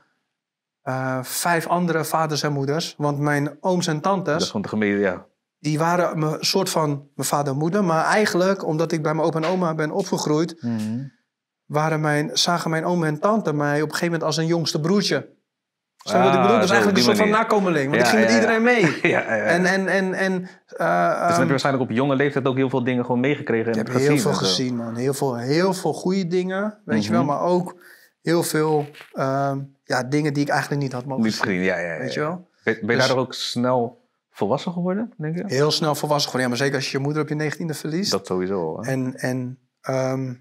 eh, vijf andere vaders en moeders, want mijn ooms en tantes... Dat is van de gemeente, ja die waren een soort van mijn vader en moeder. Maar eigenlijk, omdat ik bij mijn opa en oma ben opgegroeid, mhm waren mijn, zagen mijn oom en tante mij op een gegeven moment als een jongste broertje. Ah, dus zo Dat is eigenlijk een soort van nakomeling. Want ik ging met iedereen mee. Ja, en, en, en, en, uh, dus dan eh, heb je ehm, waarschijnlijk op jonge leeftijd ook heel veel dingen gewoon meegekregen. En ik heb heel veel gezien, man. Heel veel, heel veel goede dingen, weet je wel. Mhm. Maar ook heel veel ehm, ja, dingen die ik eigenlijk niet had mogen Misschien, zien. Ja, ja, Weet je wel? Ben, ben je dus- daar ook snel volwassen geworden, denk je? Heel snel volwassen geworden. Ja, maar zeker als je je moeder op je negentiende verliest. Dat sowieso. Hè? En, en ehm,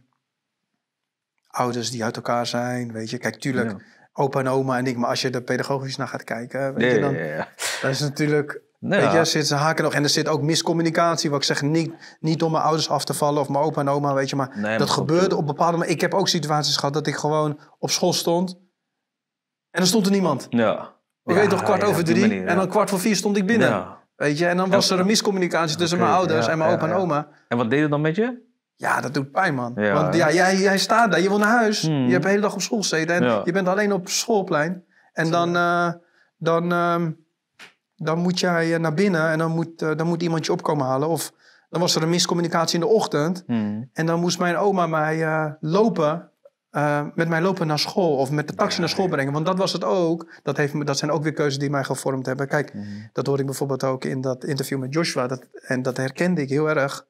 ouders die uit elkaar zijn, weet je. Kijk, tuurlijk, opa en oma en ik, maar als je er pedagogisch naar gaat kijken, weet je, dan, ja, is natuurlijk... Nou weet je, zit ze haken nog. En er zit ook miscommunicatie. Wat ik zeg, niet, niet om mijn ouders af te vallen of mijn opa en oma, weet je. Maar dat gebeurde op bepaalde momenten. Ik heb ook situaties gehad dat ik gewoon op school stond. En er stond er niemand. Ja. Ik weet toch, kwart over drie. en dan kwart voor vier stond ik binnen. Weet je, en dan was er een miscommunicatie tussen mijn ouders en mijn opa en oma. En wat deed het dan met je? Ja, dat doet pijn, man. Want ja, jij, jij staat daar, je wil naar huis. Hmm. Je hebt de hele dag op school gezeten en je bent alleen op schoolplein. En dan, eh, dan, ehm, dan moet jij eh, naar binnen en dan moet, eh, dan moet iemand je opkomen halen. Of dan was er een miscommunicatie in de ochtend. Hmm. En dan moest mijn oma mij lopen met mij lopen naar school of met de taxi naar school brengen. Want dat was het ook. Dat, heeft, dat zijn ook weer keuzes die mij gevormd hebben. Kijk, hmm. dat hoorde ik bijvoorbeeld ook in dat interview met Joshua. Dat, en dat herkende ik heel erg.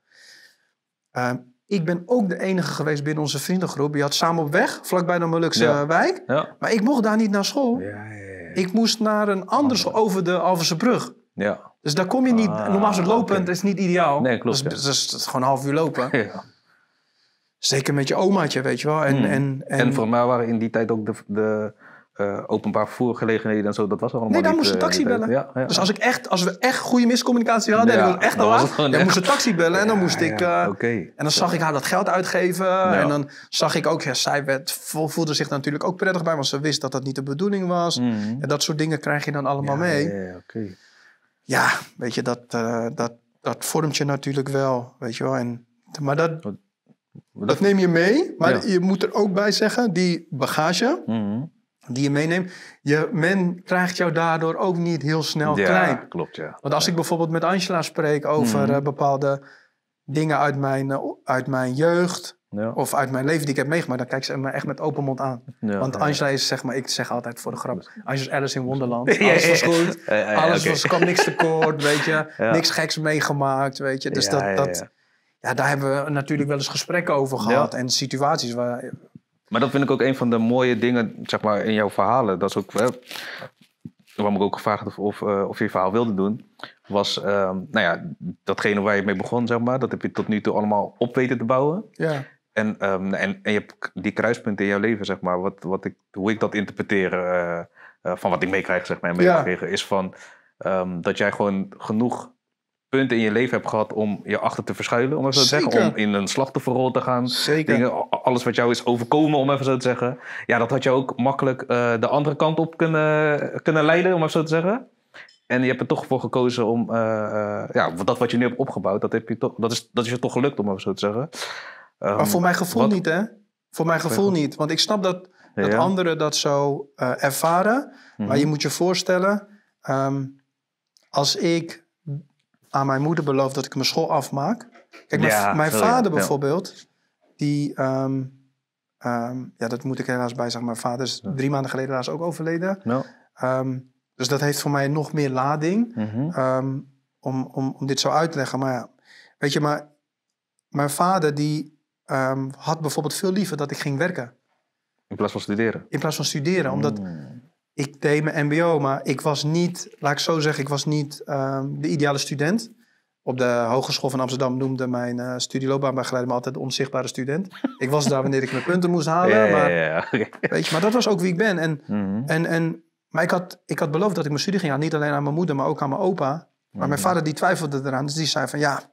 Ehm, ik ben ook de enige geweest binnen onze vriendengroep. Je had samen op weg, vlakbij de Molukse wijk. Maar ik mocht daar niet naar school. Ja, ik moest naar een andere school over de Alverse brug. Ja. Dus daar kom je niet. Ah, normaal is lopen, okay. is niet ideaal. Nee, klopt. Dus dus het is gewoon een half uur lopen. Zeker met je omaatje, weet je wel. En, hmm. en, en, en, voor mij waren in die tijd ook de, de uh, openbaar voergelegenheden en zo, dat was allemaal Nee, dan niet, moest eh, de taxi bellen. Dus als, ik echt, als we echt goede miscommunicatie hadden echt al dan echt... moest de taxi bellen en dan moest ik... Eh, en dan zag ik haar dat geld uitgeven en dan zag ik ook, ja, zij werd, voelde zich natuurlijk ook prettig bij, want ze wist dat dat niet de bedoeling was. Mhm. En dat soort dingen krijg je dan allemaal mee. Ja, ja, weet je, dat, dat, dat vormt je natuurlijk wel, weet je wel. En, maar dat... dat, neem je mee, maar je moet er ook bij zeggen, die bagage, mhm die je meeneemt. Je, men krijgt jou daardoor ook niet heel snel ja, klein. Klopt, ja. Want als ik bijvoorbeeld met Angela spreek over mhm. eh, bepaalde dingen uit mijn, eh, uit mijn jeugd. Of uit mijn leven die ik heb meegemaakt, dan kijkt ze me echt met open mond aan. Want Angela is, zeg maar, ik zeg altijd voor de grap: Angela is Alice in Wonderland. Alles was goed. alles was, kwam niks tekort, weet je. Niks geks meegemaakt, weet je. Dus dat, dat, ja, daar hebben we natuurlijk wel eens gesprekken over gehad. En situaties waar, maar dat vind ik ook een van de mooie dingen zeg maar, in jouw verhalen. Dat is ook hè, waarom ik ook gevraagd of, eh, of, of je verhaal wilde doen. Was ehm, nou ja, datgene waar je mee begon, zeg maar. Dat heb je tot nu toe allemaal op weten te bouwen. Ja. En, ehm, en, je hebt die kruispunten in jouw leven, zeg maar. Wat, wat ik, hoe ik dat interpreteer eh, eh, van wat ik meekrijg, zeg maar. En is van ehm, dat jij gewoon genoeg punt in je leven hebt gehad om je achter te verschuilen, om even zo te zeggen. Om in een slachtofferrol te gaan. Zeker. Dingen, alles wat jou is overkomen, om even zo te zeggen. Ja, dat had je ook makkelijk eh, de andere kant op kunnen, kunnen leiden, om even zo te zeggen. En je hebt er toch voor gekozen om, eh, eh, ja, dat wat je nu hebt opgebouwd, dat, heb je toch, dat, is, dat is je toch gelukt, om even zo te zeggen. Ehm, maar voor mijn gevoel niet, hè? Voor mijn gevoel niet. Want ik snap dat, dat anderen dat zo ervaren. Maar mhm. je moet je voorstellen, ehm, als ik aan mijn moeder beloofd dat ik mijn school afmaak. Kijk, mijn, mijn vader bijvoorbeeld, die. Ehm, ehm, ja, dat moet ik helaas bij zeggen. Mijn vader is drie maanden geleden helaas ook overleden. Ehm, dus dat heeft voor mij nog meer lading mhm. om, om, om dit zo uit te leggen. Maar ja, weet je, maar mijn vader die had bijvoorbeeld veel liever dat ik ging werken. In plaats van studeren? In plaats van studeren, omdat... Hmm ik deed mijn MBO, maar ik was niet, laat ik zo zeggen, ik was niet ehm, de ideale student. Op de Hogeschool van Amsterdam noemde mijn uh, eh, studieloopbaanbegeleider me altijd de onzichtbare student. Ik was daar wanneer ik mijn punten moest halen. Ja, maar, ja, ja, weet je, maar dat was ook wie ik ben. En, mhm. en, en, maar ik had, ik had beloofd dat ik mijn studie ging aan, Niet alleen aan mijn moeder, maar ook aan mijn opa. Maar mhm. mijn vader die twijfelde eraan. Dus die zei van ja,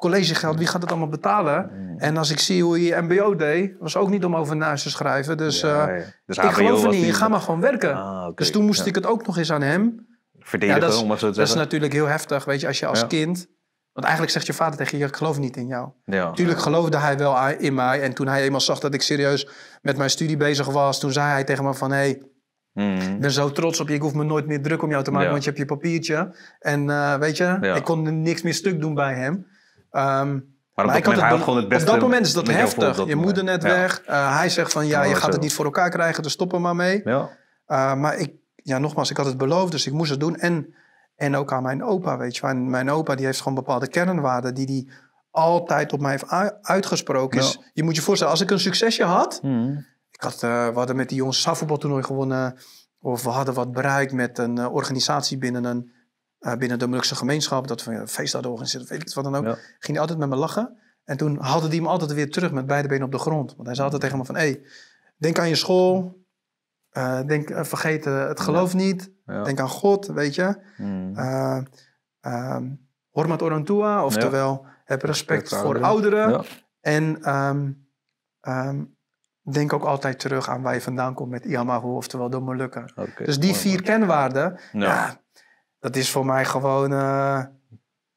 collegegeld, wie gaat het allemaal betalen? Mm. En als ik zie hoe je MBO deed, was ook niet om over naast te schrijven. Dus, eh, dus, dus ik geloof er niet in, ga maar gewoon werken. Ah, dus toen moest ik het ook nog eens aan hem verdedigen, ja, dat is, om het Dat is natuurlijk heel heftig, weet je, als je als kind... Want eigenlijk zegt je vader tegen je, ik geloof niet in jou. Natuurlijk Tuurlijk geloofde hij wel in mij. En toen hij eenmaal zag dat ik serieus met mijn studie bezig was... toen zei hij tegen me van, hé, hey, mm. ik ben zo trots op je. Ik hoef me nooit meer druk om jou te maken, want je hebt je papiertje. En eh, weet je, ik kon niks meer stuk doen bij hem. Ehm, maar, op dat, moment, het, beste dat moment is dat heftig. je moeder net weg. Eh, hij zegt van ja, je gaat het niet voor elkaar krijgen, dus stoppen we maar mee. Ja. Eh, maar ik, ja, nogmaals, ik had het beloofd, dus ik moest het doen. En, en ook aan mijn opa, weet je. Mijn, opa die heeft gewoon bepaalde kernwaarden die die altijd op mij heeft uitgesproken. Is, dus je moet je voorstellen, als ik een succesje had. Mhm. Ik had, eh, we hadden met die jongens zafvoetbaltoernooi gewonnen. Of we hadden wat bereikt met een organisatie binnen een eh, binnen de Molukse gemeenschap, dat we feest hadden georganiseerd, weet ik wat dan ook, ging hij altijd met me lachen. En toen hadden die me altijd weer terug met beide benen op de grond. Want hij zei altijd tegen me van, hey, denk aan je school, eh, denk, uh, vergeet het geloof niet, denk aan God, weet je. Mm. Um, ehm, hormat orantua, oftewel, heb respect, voor ouderen. En ehm, ehm, denk ook altijd terug aan waar je vandaan komt met Iamahu, oftewel de Molukken. dus die vier kenwaarden, ja dat is voor mij gewoon. Uh,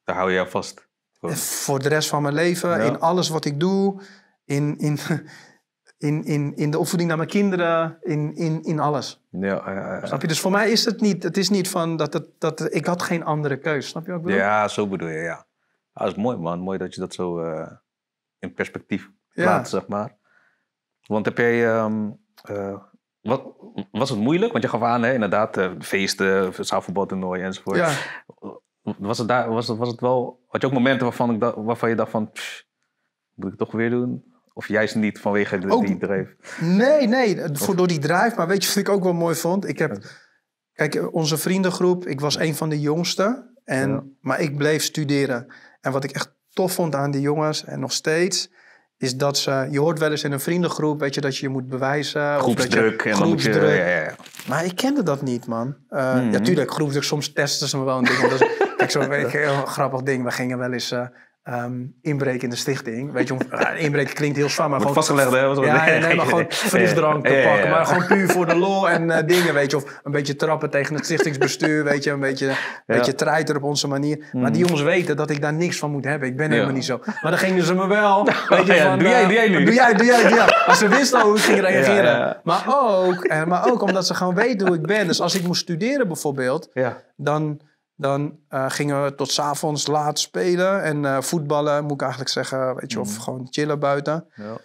Daar hou je vast. Eh, voor de rest van mijn leven, in alles wat ik doe, in, in, in, in, in de opvoeding naar mijn kinderen, in, in, in alles. Ja, ja, Snap je? Dus voor mij is het niet, het is niet van dat, dat, dat ik had geen andere keus. Snap je wat ik bedoel? Ja, zo bedoel je, ja. Ah, dat is mooi, man. Mooi dat je dat zo eh, in perspectief plaatst, zeg maar. Want heb jij ehm, wat, was het moeilijk? Want je gaf aan, hè, inderdaad, eh, feesten, zaalvoetbaltoernooien enzovoort. Ja. Was, het daar, was, het, was het wel... Had je ook momenten waarvan, ik waarvan je dacht van... moet ik het toch weer doen? Of juist niet vanwege de, ook, die drijf? Nee, nee, voor, door die drijf. Maar weet je wat ik ook wel mooi vond? Ik heb... Kijk, onze vriendengroep, ik was een van de jongsten. En, ja. Maar ik bleef studeren. En wat ik echt tof vond aan die jongens, en nog steeds is dat ze, je hoort wel eens in een vriendengroep, weet je, dat je je moet bewijzen. Groepsdruk. Of dat je, groepsdruk. Je, ja, ja. Maar ik kende dat niet, man. Uh, Ja, groepsdruk, soms testen ze me wel een ding. dat is, zo'n grappig ding. We gingen wel eens, eh, Um, inbreken in de stichting. Weet je, eh, inbreken klinkt heel zwaar, maar gewoon... vastgelegd, hè? Ja, nee, maar gewoon frisdrank te pakken. Maar gewoon puur voor de lol en eh, dingen, weet je. Of een beetje trappen tegen het stichtingsbestuur, weet je. Een beetje, beetje treiter op onze manier. Maar die mhm. jongens weten dat ik daar niks van moet hebben. Ik ben helemaal niet zo. Maar dan gingen ze me wel, weet je, ja, van, doe, jij, eh, doe jij nu. Doe jij, doe jij, ze wisten al hoe ik ging reageren. Maar, ook, maar ook omdat ze gewoon weten hoe ik ben. Dus als ik moest studeren bijvoorbeeld, dan dan eh, gingen we tot avonds laat spelen en eh, voetballen, moet ik eigenlijk zeggen. Weet je, of mhm. gewoon chillen buiten. Ja.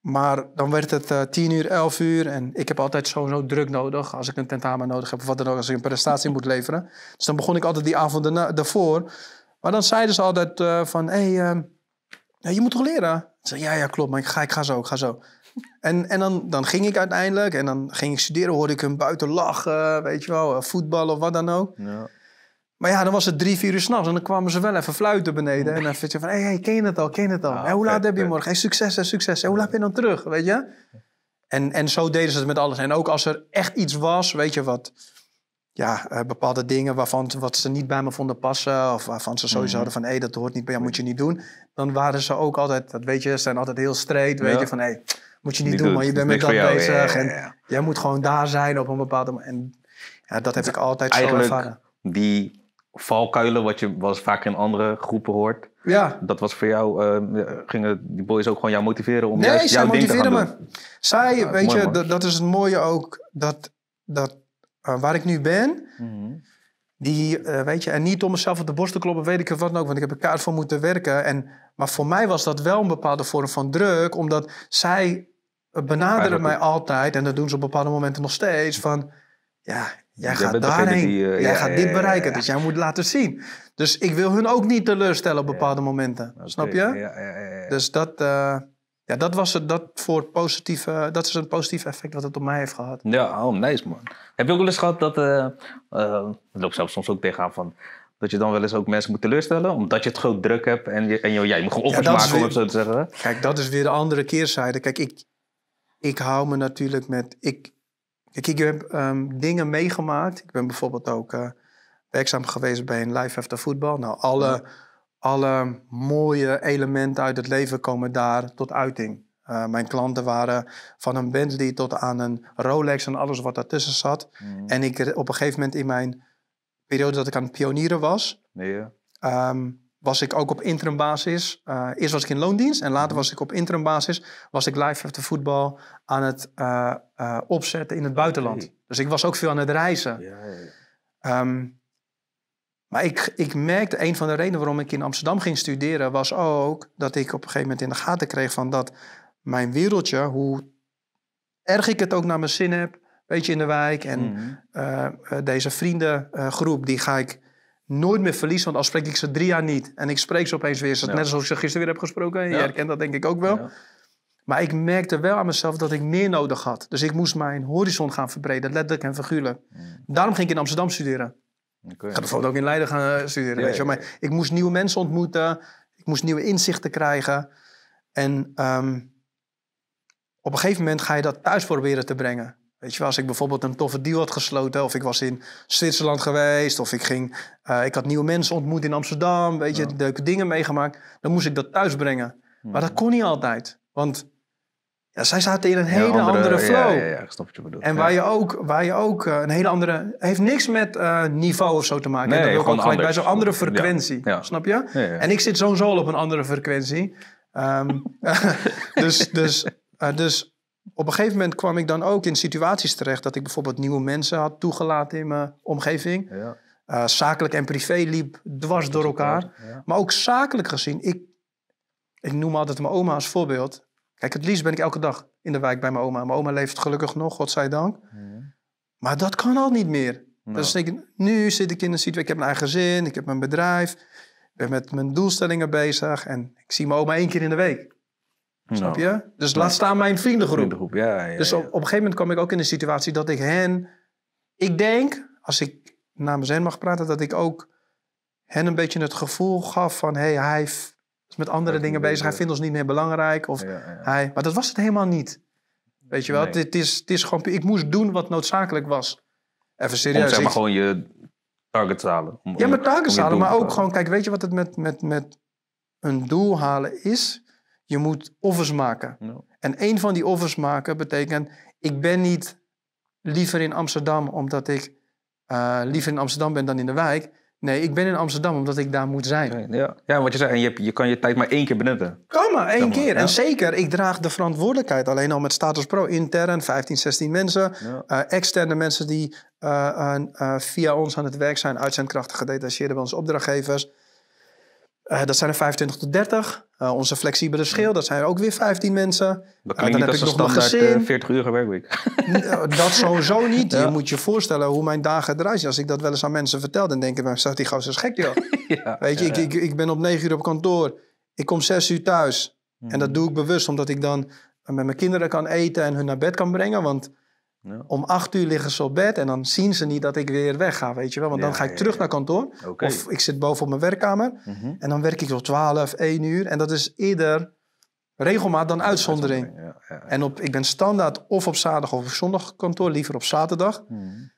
Maar dan werd het uh, eh, 10 uur, 11 uur. En ik heb altijd sowieso druk nodig. Als ik een tentamen nodig heb of wat dan ook. Als ik een prestatie moet leveren. Dus dan begon ik altijd die avonden daarvoor. Maar dan zeiden ze altijd van... Hé, hey, ehm, je moet toch leren? Ik zei, ja, ja, klopt. Maar ik ga, ik ga zo, ik ga zo. En, en dan, dan ging ik uiteindelijk en dan ging ik studeren, hoorde ik hem buiten lachen, weet je wel, eh, voetballen of wat dan ook. Ja. Maar ja, dan was het drie, vier uur s'nachts en dan kwamen ze wel even fluiten beneden. En dan vind je van, hé, hey, ken je het al, ken je het al? hey, hoe laat heb je morgen? Hey, succes, succes. Hey, hoe laat ben je dan terug, weet je? En, en zo deden ze het met alles. En ook als er echt iets was, weet je wat, ja, eh, bepaalde dingen waarvan wat ze niet bij me vonden passen. Of waarvan ze sowieso mhm. hadden van, hé, hey, dat hoort niet bij jou, moet je niet doen. Dan waren ze ook altijd, dat weet je, ze zijn altijd heel streed, weet je, van, hé... Hey, moet je niet, doen, maar je bent met dat jou, bezig. en jij moet gewoon daar zijn op een bepaalde moment. En ja, dat heb dus ik altijd zo ervaren. Die valkuilen, wat je was vaak in andere groepen hoort. Ja. Dat was voor jou, eh, gingen die boys ook gewoon jou motiveren om te juist jouw ding te gaan me. Zij, weet je, dat is het mooie ook, dat, dat eh, waar ik nu ben, mhm. Die, eh, weet je, en niet om mezelf op de borst te kloppen, weet ik ervan wat ook, want ik heb er kaart voor moeten werken. En, maar voor mij was dat wel een bepaalde vorm van druk, omdat zij benaderen mij altijd, en dat doen ze op bepaalde momenten nog steeds, van ja, jij gaat jij daarheen, jij gaat eh, dit bereiken, dus jij moet laten zien. Dus ik wil hun ook niet teleurstellen op bepaalde momenten, snap je? Dus dat... Eh, ja, dat was het, dat voor positieve, dat is een positief effect wat het op mij heeft gehad. Ja, oh, nice man. Heb je ook wel eens gehad dat, uh, eh, uh, eh, loop zelf soms ook tegenaan van, dat je dan wel eens ook mensen moet teleurstellen, omdat je het groot druk hebt en, je, en je, ja, je moet gewoon maken, om het zo te zeggen. Kijk, dat is weer de andere keerzijde. Kijk, ik, ik hou me natuurlijk met, ik, kijk, ik heb ehm, dingen meegemaakt. Ik ben bijvoorbeeld ook eh, werkzaam geweest bij een life after voetbal. Nou, alle alle mooie elementen uit het leven komen daar tot uiting. Eh, mijn klanten waren van een Bentley tot aan een Rolex en alles wat daartussen zat. Mhm. En ik eh, op een gegeven moment in mijn periode dat ik aan het pionieren was, nee, ehm, was ik ook op interim basis. Eh, eerst was ik in loondienst en later mhm. was ik op interim basis. Was ik live after voetbal aan het opzetten in het buitenland. Dus ik was ook veel aan het reizen. Ja, ehm, maar ik, ik merkte, een van de redenen waarom ik in Amsterdam ging studeren, was ook dat ik op een gegeven moment in de gaten kreeg van dat mijn wereldje, hoe erg ik het ook naar mijn zin heb, weet je, in de wijk. En mhm. eh, eh, deze vriendengroep, die ga ik nooit meer verliezen, want al spreek ik ze drie jaar niet. En ik spreek ze opeens weer. Net alsof ik ze gisteren weer heb gesproken. En ja. herkent dat denk ik ook wel. Maar ik merkte wel aan mezelf dat ik meer nodig had. Dus ik moest mijn horizon gaan verbreden, letterlijk en figuurlijk. Mhm. Daarom ging ik in Amsterdam studeren. Okay. Ik ga bijvoorbeeld ook in Leiden gaan eh, studeren. weet je. Maar ik moest nieuwe mensen ontmoeten. Ik moest nieuwe inzichten krijgen. En ehm, op een gegeven moment ga je dat thuis proberen te brengen. Weet je, als ik bijvoorbeeld een toffe deal had gesloten, of ik was in Zwitserland geweest, of ik, ging, eh, ik had nieuwe mensen ontmoet in Amsterdam, weet je, leuke dingen meegemaakt, dan moest ik dat thuis brengen. Maar dat hmm. kon niet altijd. Want zij zaten in een hele andere, flow. Ja, ja, En waar je ook, waar je ook eh, een hele andere... Heeft niks met eh, niveau of zo te maken. Nee, dat bij zo'n andere frequentie. Snap je? En ik zit zo op een andere frequentie. Ehm, dus, dus, eh, dus op een gegeven moment kwam ik dan ook in situaties terecht... dat ik bijvoorbeeld nieuwe mensen had toegelaten in mijn omgeving. zakelijk en privé liep dwars door elkaar. Maar ook zakelijk gezien. Ik, ik noem altijd mijn oma als voorbeeld Kijk, het liefst ben ik elke dag in de wijk bij mijn oma. Mijn oma leeft gelukkig nog, godzijdank. Mm. Maar dat kan al niet meer. Nou. ik, nu zit ik in een situatie, ik heb mijn eigen zin, ik heb mijn bedrijf. Ik ben met mijn doelstellingen bezig. En ik zie mijn oma één keer in de week. Nou. Snap je? Dus laat staan mijn vriendengroep. ja, ja, dus op, een gegeven moment kwam ik ook in de situatie dat ik hen... Ik denk, als ik namens hen mag praten, dat ik ook hen een beetje het gevoel gaf van... hé, hey, hij met andere dingen bezig. Hij vindt ons niet meer belangrijk. Of Hij, maar dat was het helemaal niet. Weet je wel, nee. is, het is gewoon, ik moest doen wat noodzakelijk was. Even serieus. Om maar gewoon je targets halen. Om, ja, maar targets halen, maar ook gewoon, kijk, weet je wat het met, met, met een doel halen is? Je moet offers maken. En een van die offers maken betekent, ik ben niet liever in Amsterdam omdat ik eh, liever in Amsterdam ben dan in de wijk. Nee, ik ben in Amsterdam omdat ik daar moet zijn. Ja, ja want je zei, je, je kan je tijd maar één keer benutten. Kom maar één keer. En zeker, ik draag de verantwoordelijkheid alleen al met Status Pro intern, 15, 16 mensen. Eh, externe mensen die eh, eh, via ons aan het werk zijn, uitzendkrachten, gedetacheerden bij onze opdrachtgevers. Eh, dat zijn er 25 tot 30. Eh, onze flexibele schil, dat zijn er ook weer 15 mensen. Eh, dan heb ik nog mijn 40 uur werkweek. dat sowieso niet. Je moet je voorstellen hoe mijn dagen eruit zien. Als ik dat wel eens aan mensen vertel, dan denken mensen, die gozer is gek joh. ja, Weet je, ik, ik, ik, ben op 9 uur op kantoor. Ik kom 6 uur thuis. En dat hmm. doe ik bewust, omdat ik dan met mijn kinderen kan eten en hun naar bed kan brengen. Want om acht uur liggen ze op bed en dan zien ze niet dat ik weer wegga, weet je wel. Want dan ga ik terug naar kantoor. Of ik zit boven op mijn werkkamer. Mhm. En dan werk ik tot 12, 1 uur. En dat is eerder regelmaat dan uitzondering. En op, ik ben standaard of op zaterdag of op zondag kantoor, liever op zaterdag. Mm.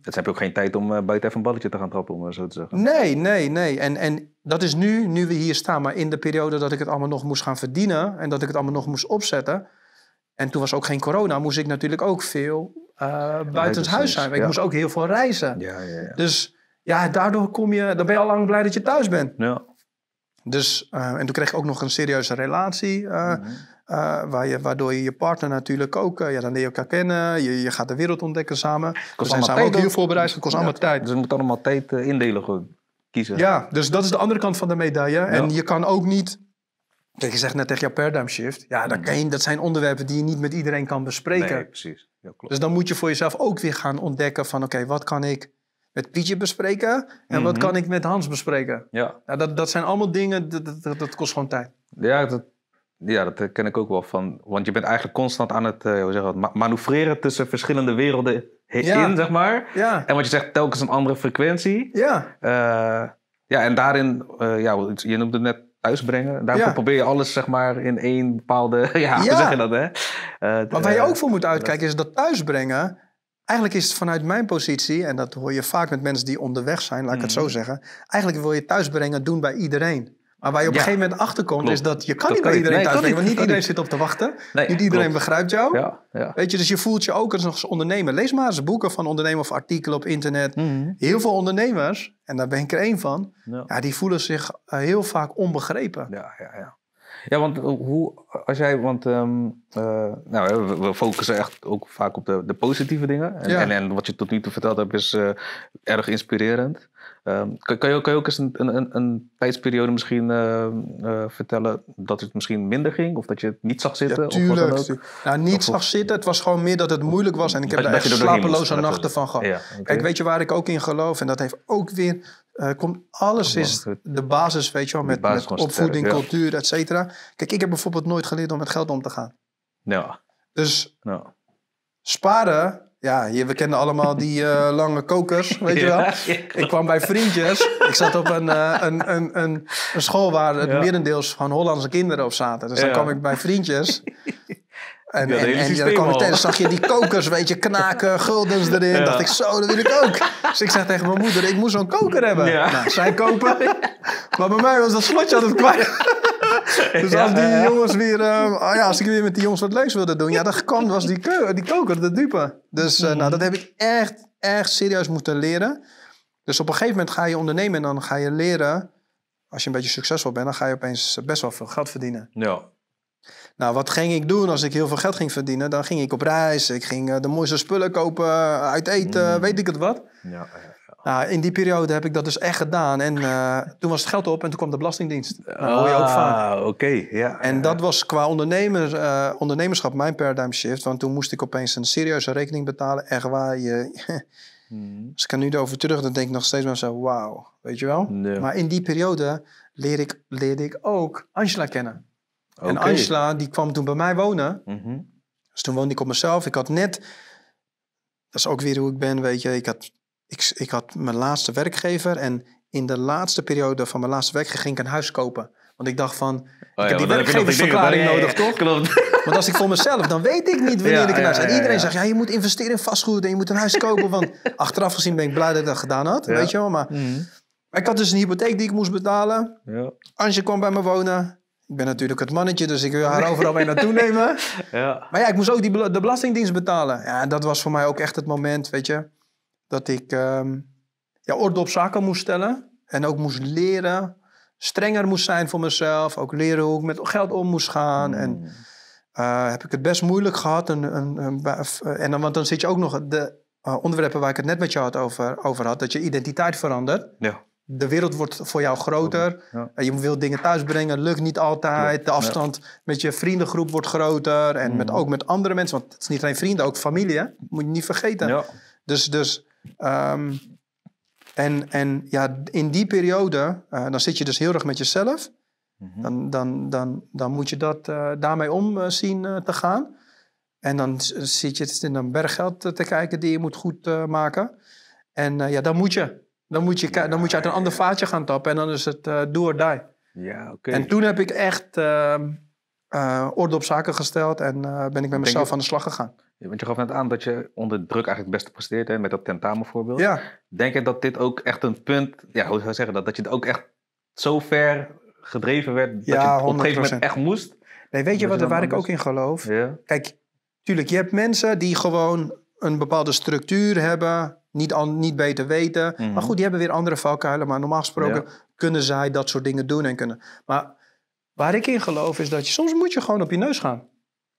heb je ook geen tijd om eh, buiten even een balletje te gaan trappen, om zo te zeggen. Nee, nee, nee. En, en dat is nu, nu we hier staan. Maar in de periode dat ik het allemaal nog moest gaan verdienen en dat ik het allemaal nog moest opzetten, en toen was ook geen corona, moest ik natuurlijk ook veel uh, eh, buiten het huis zijn. Ik moest ook heel veel reizen. Ja, ja, dus ja, daardoor kom je, dan ben je al lang blij dat je thuis bent. Dus, eh, en toen kreeg ik ook nog een serieuze relatie. Eh, mhm. waar je, waardoor je je partner natuurlijk ook, ja, dan leer je elkaar kennen. Je, je gaat de wereld ontdekken samen. Kost dus zijn ook heel voorbereid, het kost allemaal tijd. Dus je moet allemaal tijd indelen gewoon, kiezen. Ja, dus dat is de andere kant van de medaille. En je kan ook niet je zegt net tegen jouw paradigm shift. Ja, dat, hmm. kan dat zijn onderwerpen die je niet met iedereen kan bespreken. Nee, precies. Ja, klopt. Dus dan moet je voor jezelf ook weer gaan ontdekken van... oké, wat kan ik met Pietje bespreken en wat mhm. kan ik met Hans bespreken? Ja. dat, dat zijn allemaal dingen, dat, dat, kost gewoon tijd. Ja dat, ja, dat ken ik ook wel van. Want je bent eigenlijk constant aan het eh, hoe zeg manoeuvreren tussen verschillende werelden in, zeg maar. Ja. En wat je zegt, telkens een andere frequentie. Ja. Eh, ja, en daarin, eh, ja, je noemde net Daarvoor probeer je alles zeg maar in één bepaalde... Ja, ja. zeg je dat hè? Uh, eh, waar je eh, ook voor moet uitkijken is dat thuisbrengen... Eigenlijk is het vanuit mijn positie, en dat hoor je vaak met mensen die onderweg zijn, laat ik het mhm. zo zeggen. Eigenlijk wil je thuisbrengen doen bij iedereen. Maar waar je op een gegeven moment achter komt, is dat je kan niet bij iedereen thuis Want niet iedereen zit op te wachten. niet iedereen begrijpt jou. Ja, ja. Weet je, dus je voelt je ook als ondernemer. Lees maar eens boeken van ondernemers of artikelen op internet. Mhm. Heel veel ondernemers, en daar ben ik er één van, ja. die voelen zich eh, heel vaak onbegrepen. Ja, ja, ja. Ja, want hoe, als jij, want ehm, eh, nou, we focussen echt ook vaak op de, de positieve dingen. En, en, wat je tot nu toe verteld hebt is eh, erg inspirerend. Um, kan, kan, je, ook eens een, een, een tijdsperiode misschien eh, vertellen dat het misschien minder ging? Of dat je het niet zag zitten? tuurlijk. Of wat dan ook? Nou, niet zag zitten. Het was gewoon meer dat het moeilijk was. En ik heb daar echt slapeloze nachten van gehad. Kijk, weet je waar ik ook in geloof? En dat heeft ook weer eh, komt, alles in is de basis, weet je wel, met, opvoeding, cultuur, et cetera. Kijk, ik heb bijvoorbeeld nooit geleerd om met geld om te gaan. Ja. Nou. Dus nou. sparen, ja, we kennen allemaal die eh, lange kokers, weet je wel. ik kwam bij vriendjes. ik zat op een, eh, een, een, een, school waar het merendeels van Hollandse kinderen op zaten. Dus dan kwam ik bij vriendjes. En, en, dan ik zag je die kokers, weet je, knaken, guldens erin. Ja. Dacht ik, zo, dat wil ik ook. Dus ik zeg tegen mijn moeder, ik moet zo'n koker hebben. Nou, zij kopen. Maar bij mij was dat slotje altijd kwijt. Dus als die jongens weer, ehm, oh ja, als ik weer met die jongens wat leuks wilde doen. Ja, dat kwam, was die, die koker, de dupe. Dus eh, nou, dat heb ik echt, echt serieus moeten leren. Dus op een gegeven moment ga je ondernemen en dan ga je leren. Als je een beetje succesvol bent, dan ga je opeens best wel veel geld verdienen. Ja. Nou, wat ging ik doen als ik heel veel geld ging verdienen? Dan ging ik op reis, ik ging eh, de mooiste spullen kopen, eh, uit eten, mm. weet ik het wat. Ja, Nou, in die periode heb ik dat dus echt gedaan. En eh, toen was het geld op en toen kwam de Belastingdienst. Dat hoor je ook vaak. Ah, oké. Ja, en dat was qua ondernemer, ondernemerschap mijn paradigm shift. Want toen moest ik opeens een serieuze rekening betalen. Echt waar, je... Mm. Als ik er nu over terug, dan denk ik nog steeds maar zo, wauw, weet je wel? Nee. Maar in die periode leer ik, leerde ik ook Angela kennen. En Angela, die kwam toen bij mij wonen. Mm Dus toen woonde ik op mezelf. Ik had net, dat is ook weer hoe ik ben, weet je. Ik had, ik, ik had mijn laatste werkgever. En in de laatste periode van mijn laatste werk ging ik een huis kopen. Want ik dacht van, ik oh heb die werkgeversverklaring nee, nodig, toch? Klopt. Want als ik voor mezelf, dan weet ik niet wanneer ik een huis... iedereen zegt, ja, je moet investeren in vastgoed en je moet een huis kopen. Want achteraf gezien ben ik blij dat ik dat gedaan had, weet je wel. Maar, mhm. ik had dus een hypotheek die ik moest betalen. Anje kwam bij me wonen ik ben natuurlijk het mannetje, dus ik wil haar overal mee naartoe nemen. Ja. Maar ja, ik moest ook die, de belastingdienst betalen. Ja, dat was voor mij ook echt het moment, weet je, dat ik ehm, ja, orde op zaken moest stellen. En ook moest leren, strenger moest zijn voor mezelf. Ook leren hoe ik met geld om moest gaan. En mm. eh, heb ik het best moeilijk gehad. En, en dan, want dan zit je ook nog de eh, onderwerpen waar ik het net met jou had over, over had. Dat je identiteit verandert. Ja de wereld wordt voor jou groter. Ja. Eh, je wil dingen thuisbrengen, lukt niet altijd. De afstand met je vriendengroep wordt groter. En met, mm. ook met andere mensen, want het is niet alleen vrienden, ook familie. Hè? Moet je niet vergeten. Dus, dus ehm, en, en ja, in die periode, eh, dan zit je dus heel erg met jezelf. Mhm. Dan, dan, dan, dan moet je dat, eh, daarmee om zien te gaan. En dan zit je in een berg geld te kijken die je moet goed maken. En ja, dan moet je. Dan moet, je, dan moet je uit een ander vaatje gaan tappen en dan is het uh, do or die. Ja, oké. En toen heb ik echt uh, orde op zaken gesteld en eh, ben ik met mezelf aan de slag gegaan. Want je gaf net aan dat je onder druk eigenlijk het beste presteert, hè, met dat tentamenvoorbeeld. Ja. Denk je dat dit ook echt een punt, ja, hoe zou je zeggen dat, dat je het ook echt zo ver gedreven werd dat je op een gegeven moment echt moest? Nee, weet je wat, waar ik ook in geloof? Ja. Kijk, tuurlijk, je hebt mensen die gewoon een bepaalde structuur hebben niet, niet beter weten. Maar mhm. goed, die hebben weer andere valkuilen. Maar normaal gesproken kunnen zij dat soort dingen doen en kunnen. Maar waar ik in geloof is dat je soms moet je gewoon op je neus gaan.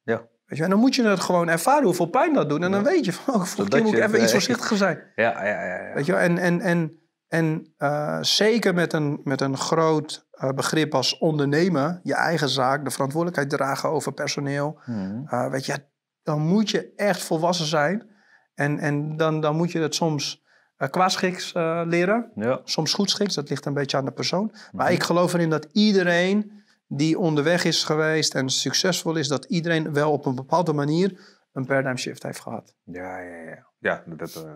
Ja. Weet je, en dan moet je het gewoon ervaren hoeveel pijn dat doet. En dan weet je van, oh, moet ik even iets eh, voorzichtiger zijn. Ja, ja, ja. ja. Weet je, en, en, en, en eh, zeker met een, met een groot eh, begrip als ondernemen, je eigen zaak, de verantwoordelijkheid dragen over personeel. Mhm. weet je, dan moet je echt volwassen zijn. En, en dan, dan moet je dat soms uh, eh, kwaadschiks eh, leren, ja. soms goedschiks. Dat ligt een beetje aan de persoon. Maar mhm. ik geloof erin dat iedereen die onderweg is geweest en succesvol is, dat iedereen wel op een bepaalde manier een paradigm shift heeft gehad. Ja, ja, ja. ja dat eh,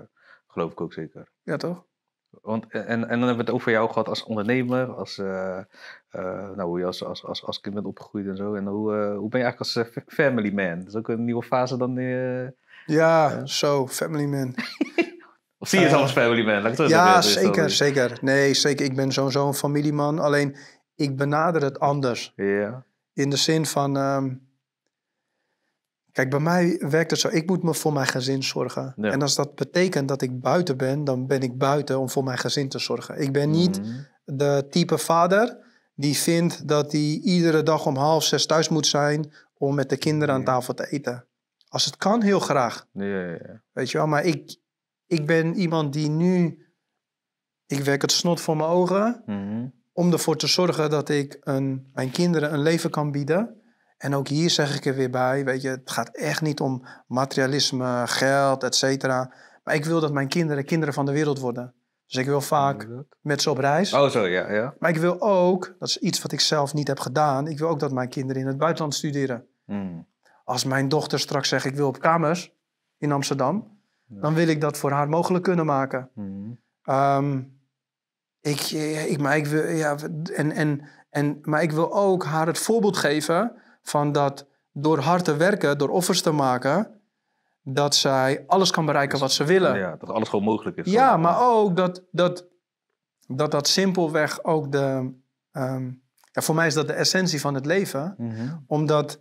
geloof ik ook zeker. Ja, toch? Want, en, en dan hebben we het over jou gehad als ondernemer, als, nou, hoe je als, als, als, kind bent opgegroeid en zo. En hoe, hoe ben je eigenlijk als family man? Dat is ook een nieuwe fase dan ja, zo, Family Man. of zie je het eh, als Family Man? Laat ik ja, zeker, zeker. Nee, zeker. Ik ben zo'n zo'n familieman. Alleen, ik benader het anders. In de zin van... Ehm, kijk, bij mij werkt het zo. Ik moet me voor mijn gezin zorgen. En als dat betekent dat ik buiten ben... dan ben ik buiten om voor mijn gezin te zorgen. Ik ben niet mhm. de type vader... Die vindt dat hij iedere dag om half zes thuis moet zijn om met de kinderen aan tafel te eten. Als het kan, heel graag. ja, Weet je wel, maar ik, ik ben iemand die nu. Ik werk het snot voor mijn ogen. Mhm. Om ervoor te zorgen dat ik een, mijn kinderen een leven kan bieden. En ook hier zeg ik er weer bij, weet je, het gaat echt niet om materialisme, geld, et cetera. Maar ik wil dat mijn kinderen kinderen van de wereld worden. Dus ik wil vaak met ze op reis. Oh, zo, ja, ja. Maar ik wil ook, dat is iets wat ik zelf niet heb gedaan, ik wil ook dat mijn kinderen in het buitenland studeren. Mm. Als mijn dochter straks zegt, ik wil op kamers in Amsterdam, dan wil ik dat voor haar mogelijk kunnen maken. Mhm. Ehm, ik, eh, ik, maar, ik wil, ja, en, en, en, maar ik wil ook haar het voorbeeld geven van dat door hard te werken, door offers te maken, dat zij alles kan bereiken wat ze willen. Ja, dat alles gewoon mogelijk is. Ja, maar ook dat dat, dat, dat simpelweg ook de. Ehm, ja, voor mij is dat de essentie van het leven. Mhm. Omdat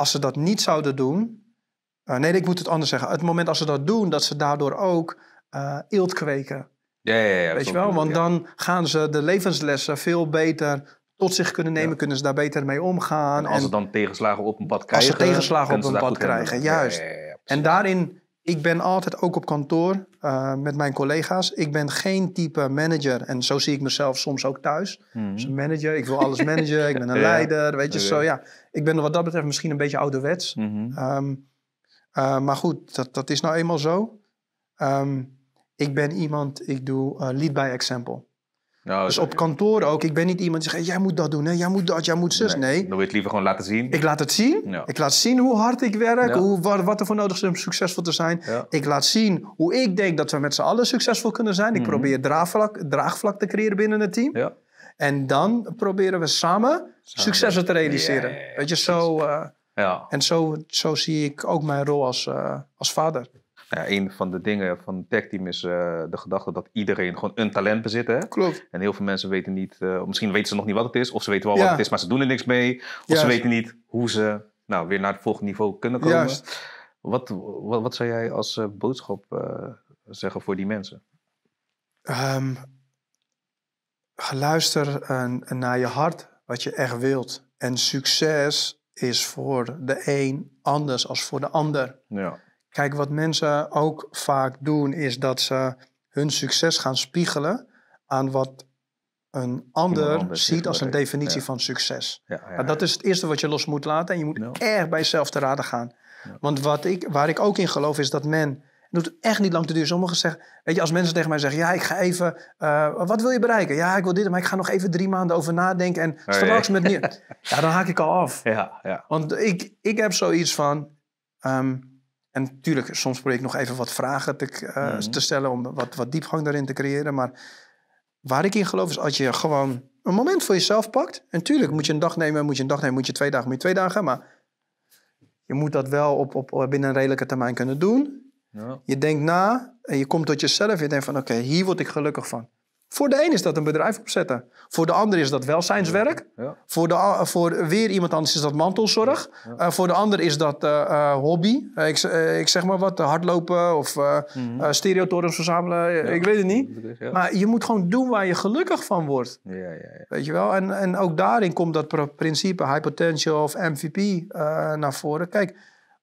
als ze dat niet zouden doen. Eh, nee, ik moet het anders zeggen. Het moment als ze dat doen, dat ze daardoor ook uh, eelt kweken. Ja, ja, ja. Weet je wel? Want dan gaan ze de levenslessen veel beter tot zich kunnen nemen, kunnen ze daar beter mee omgaan. En als ze dan tegenslagen op een pad krijgen. Als ze tegenslagen op een pad krijgen, juist. en daarin ik ben altijd ook op kantoor eh, met mijn collega's. Ik ben geen type manager. En zo zie ik mezelf soms ook thuis. Hmm. Dus een manager, ik wil alles managen. ik ben een leider, weet je. Zo, ja. Ik ben wat dat betreft misschien een beetje ouderwets. Mhm. Ehm, eh, maar goed, dat, dat is nou eenmaal zo. Ehm, ik ben iemand, ik doe eh, lead by example dus op kantoor ook. Ik ben niet iemand die zegt, jij moet dat doen, hè? jij moet dat, jij moet zus. Nee. Dan wil je het liever gewoon laten zien. Ik laat het zien. Ik laat zien hoe hard ik werk, hoe, wat, er voor nodig is om succesvol te zijn. Ik laat zien hoe ik denk dat we met z'n allen succesvol kunnen zijn. Ik mhm. probeer draagvlak, draagvlak te creëren binnen het team. En dan proberen we samen, samen. successen te realiseren. Weet je, zo... Eh, ja. En zo, zo zie ik ook mijn rol als, eh, als vader een van de dingen van Tech Team is eh, de gedachte dat iedereen gewoon een talent bezit. Hè? Klopt. En heel veel mensen weten niet, eh, misschien weten ze nog niet wat het is, of ze weten wel wat het is, maar ze doen er niks mee. Of ze weten niet hoe ze nou, weer naar het volgende niveau kunnen komen. Juist. Wat, wat, wat zou jij als eh, boodschap zeggen voor die mensen? Um, luister naar je hart, wat je echt wilt. En succes is voor de een anders als voor de ander. Ja. Kijk, wat mensen ook vaak doen, is dat ze hun succes gaan spiegelen aan wat een ander ziet als een definitie van succes. dat is het eerste wat je los moet laten. En je moet erg bij jezelf te raden gaan. Want wat ik, waar ik ook in geloof is dat men... Het doet echt niet lang te duur. Sommigen zeggen, weet je, als mensen tegen mij zeggen, ja, ik ga even, eh, wat wil je bereiken? Ja, ik wil dit, maar ik ga nog even drie maanden over nadenken en oh, straks met meer. Ja, dan haak ik al af. Ja, ja. Want ik, ik heb zoiets van, ehm, en natuurlijk, soms probeer ik nog even wat vragen te, eh, mhm. te stellen om wat, wat diepgang daarin te creëren. Maar waar ik in geloof is als je gewoon een moment voor jezelf pakt. En tuurlijk moet je een dag nemen, moet je een dag nemen, moet je twee dagen, moet je twee dagen. Maar je moet dat wel op, op, binnen een redelijke termijn kunnen doen. Ja. Je denkt na en je komt tot jezelf. Je denkt van oké, hier word ik gelukkig van. Voor de een is dat een bedrijf opzetten. Voor de ander is dat welzijnswerk. Ja. Voor, de, voor weer iemand anders is dat mantelzorg. Eh, voor de ander is dat eh, eh, hobby. Ik, ik, zeg maar wat, hardlopen of mm stereotorens verzamelen. Ik weet het niet. Maar je moet gewoon doen waar je gelukkig van wordt. Weet je wel? En, en ook daarin komt dat principe high potential of MVP naar voren. Kijk,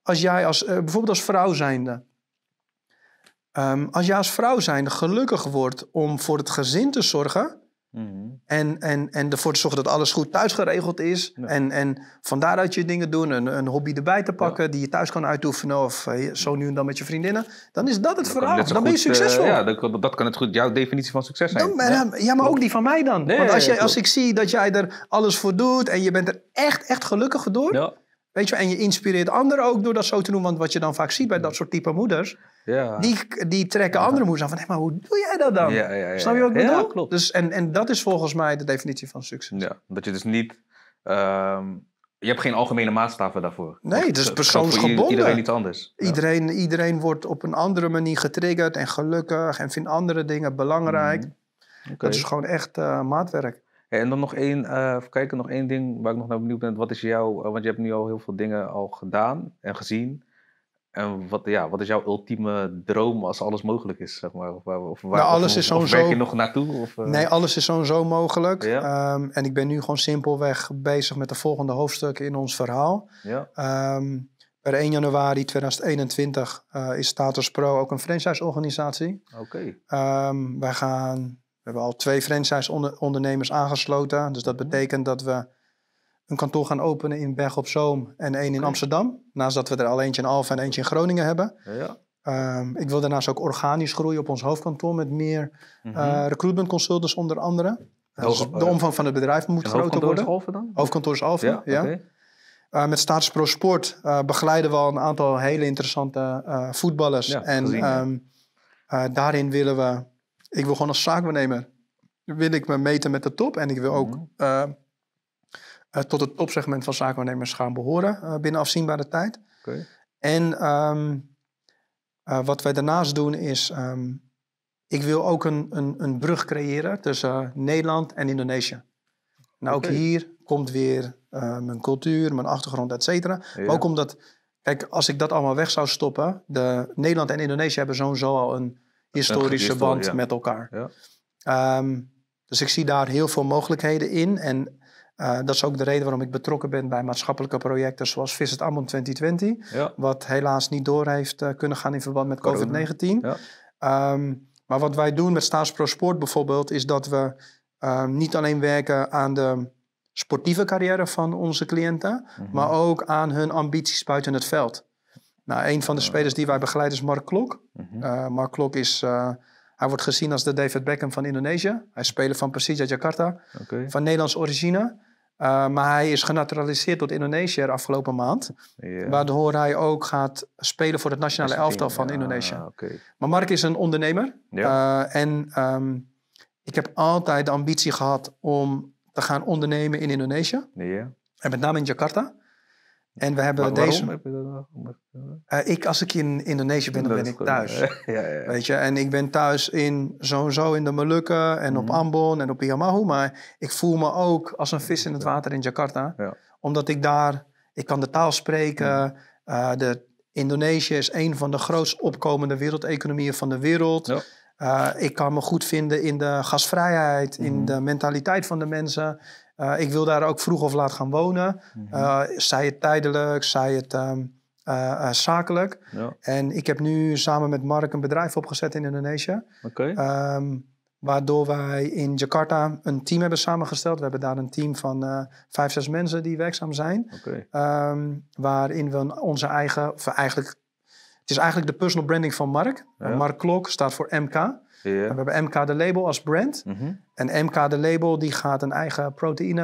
als jij als, bijvoorbeeld als vrouw zijnde... Ehm, als je als vrouw zijn gelukkig wordt om voor het gezin te zorgen. Mhm. En, en, en ervoor te zorgen dat alles goed thuis geregeld is. En, en van daaruit je dingen doen, een, een hobby erbij te pakken die je thuis kan uitoefenen. Of eh, zo nu en dan met je vriendinnen. Dan is dat het verhaal. Dan ben je eh, succesvol. ja, dat, dat, kan het goed, jouw definitie van succes zijn. ja. ja. maar ook die van mij dan. Want als, jij, als ik zie dat jij er alles voor doet en je bent er echt, echt gelukkig door. Weet je, en je inspireert anderen ook door dat zo te doen. Want wat je dan vaak ziet bij dat soort type moeders, ja. die, die trekken andere moeders aan van, maar hoe doe jij dat dan? Snap je wat ik bedoel? Klopt. Dus, en, en dat is volgens mij de definitie van succes. Ja, dat je dus niet... Ehm, je hebt geen algemene maatstaven daarvoor. Nee, het is dus persoonsgebonden. Iedereen iets anders. Iedereen, iedereen wordt op een andere manier getriggerd en gelukkig en vindt andere dingen belangrijk. Mm. Dat is gewoon echt eh, maatwerk en dan nog één, uh, nog één ding waar ik nog naar benieuwd ben. Wat is jouw, eh, want je hebt nu al heel veel dingen al gedaan en gezien. En wat, ja, wat is jouw ultieme droom als alles mogelijk is? Zeg maar? Of, of, waar, nou, alles is of, werk je nog naartoe? Of, eh? Nee, alles is sowieso mogelijk. Ehm, en ik ben nu gewoon simpelweg bezig met de volgende hoofdstukken in ons verhaal. Ja. Ehm, per 1 januari 2021 is Status Pro ook een franchise-organisatie. Oké. Ehm, wij gaan we hebben al twee franchise-ondernemers aangesloten. Dus dat mhm. betekent dat we een kantoor gaan openen in Berg op Zoom en één in Amsterdam. Naast dat we er al eentje in Alphen en eentje in Groningen hebben. Ja. Ehm, ik wil daarnaast ook organisch groeien op ons hoofdkantoor met meer mm recruitment consultants onder andere. dus de omvang van het bedrijf moet groter worden. Hoofdkantoor is Alphen dan? Hoofdkantoor is Alphen, ja. Eh, met Status Pro Sport eh, begeleiden we al een aantal hele interessante voetballers. Ja, en gezien, ehm, daarin willen we ik wil gewoon als zaakwaarnemer, wil ik me meten met de top. En ik wil ook mhm. eh, eh, tot het opsegment van zaakwaarnemers gaan behoren eh, binnen afzienbare tijd. En ehm, wat wij daarnaast doen is, ehm, ik wil ook een, een, een brug creëren tussen Nederland en Indonesië. Nou, ook hier komt weer mijn cultuur, mijn achtergrond, et cetera. ook omdat, kijk, als ik dat allemaal weg zou stoppen, de, Nederland en Indonesië hebben zo al een historische band met elkaar. Ja. Ehm, dus ik zie daar heel veel mogelijkheden in. En eh, dat is ook de reden waarom ik betrokken ben bij maatschappelijke projecten zoals Visit Ammon 2020. Wat helaas niet door heeft eh, kunnen gaan in verband met COVID-19. Ehm, maar wat wij doen met Staatspro Sport bijvoorbeeld, is dat we ehm, niet alleen werken aan de sportieve carrière van onze cliënten, mhm. maar ook aan hun ambities buiten het veld. Nou, een van de oh. spelers die wij begeleiden is Mark Klok. Mhm. Eh, Mark Klok is, eh, hij wordt gezien als de David Beckham van Indonesië. Hij is speler van Persija Jakarta, van Nederlands origine. Eh, maar hij is genaturaliseerd tot Indonesië de afgelopen maand. Yeah. Waardoor hij ook gaat spelen voor het nationale elftal van ah, Indonesië. Maar Mark is een ondernemer. en ehm, ik heb altijd de ambitie gehad om te gaan ondernemen in Indonesië. En met name in Jakarta. En we hebben deze. Eh, ik, als ik in Indonesië ben, dan ben ik thuis. ja, ja, Weet je, en ik ben thuis in zo en zo in de Molukken en op mhm. Ambon en op Yamahu. Maar ik voel me ook als een vis in het water in Jakarta. Omdat ik daar, ik kan de taal spreken. Mhm. Eh, de, Indonesië is een van de grootst opkomende wereldeconomieën van de wereld. Eh, ik kan me goed vinden in de gasvrijheid, in mhm. de mentaliteit van de mensen. Eh, ik wil daar ook vroeg of laat gaan wonen. Mm zij het tijdelijk, zij het ehm, eh, zakelijk. En ik heb nu samen met Mark een bedrijf opgezet in Indonesië. Ehm, waardoor wij in Jakarta een team hebben samengesteld. We hebben daar een team van vijf, zes mensen die werkzaam zijn. Ehm, waarin we onze eigen, eigenlijk het is eigenlijk de personal branding van Mark. Mark Klok staat voor MK. We hebben MK de Label als brand. Mhm. En MK de Label die gaat een eigen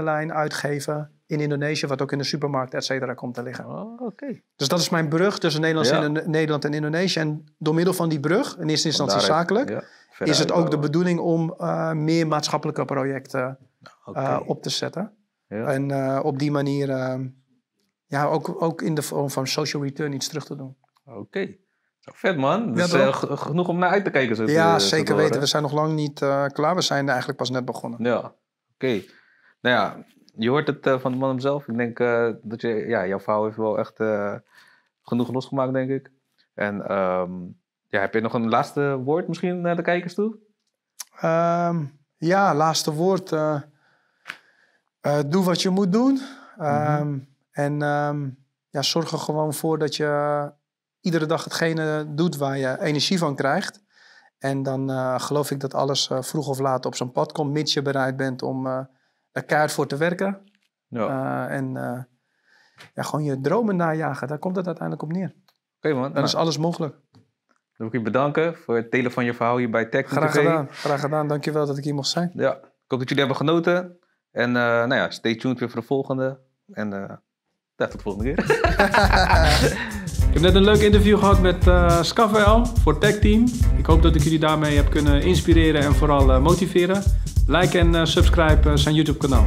lijn uitgeven in Indonesië, wat ook in de supermarkt, et cetera, komt te liggen. Oh, Dus dat is mijn brug tussen Nederland, en, Nederland en Indonesië. En door middel van die brug, in eerste instantie zakelijk, is het ook de bedoeling om eh, meer maatschappelijke projecten nou, eh, op te zetten. Ja. En eh, op die manier ja, ook, ook in de vorm van social return iets terug te doen. Oké. Vet man. Dus ja, eh, genoeg om naar uit te kijken. Zo ja, zeker weten. We zijn nog lang niet eh, klaar. We zijn eigenlijk pas net begonnen. Ja, oké. Nou ja, je hoort het eh, van de man hemzelf. Ik denk dat je, ja, jouw vrouw heeft wel echt genoeg losgemaakt, denk ik. En ehm, ja, heb je nog een laatste woord misschien naar de kijkers toe? Ehm, ja, laatste woord. doe wat je moet doen. Ehm, mhm. En ja, zorg er gewoon voor dat je iedere dag hetgene doet waar je energie van krijgt. En dan eh, geloof ik dat alles eh, vroeg of laat op zijn pad komt, mits je bereid bent om uh, er voor te werken. Ja. en ja, gewoon je dromen najagen, daar komt het uiteindelijk op neer. Oké okay, man. Dan nou, is alles mogelijk. Dan wil ik je bedanken voor het delen van je verhaal hier bij Tech. Graag gedaan, graag gedaan. Dankjewel dat ik hier mocht zijn. Ja, ik hoop dat jullie hebben genoten. En nou ja, stay tuned weer voor de volgende. En tot de volgende keer. Ik heb net een leuk interview gehad met uh, Scavel voor Tech Team. Ik hoop dat ik jullie daarmee heb kunnen inspireren en vooral eh, motiveren. Like en eh, subscribe zijn YouTube kanaal.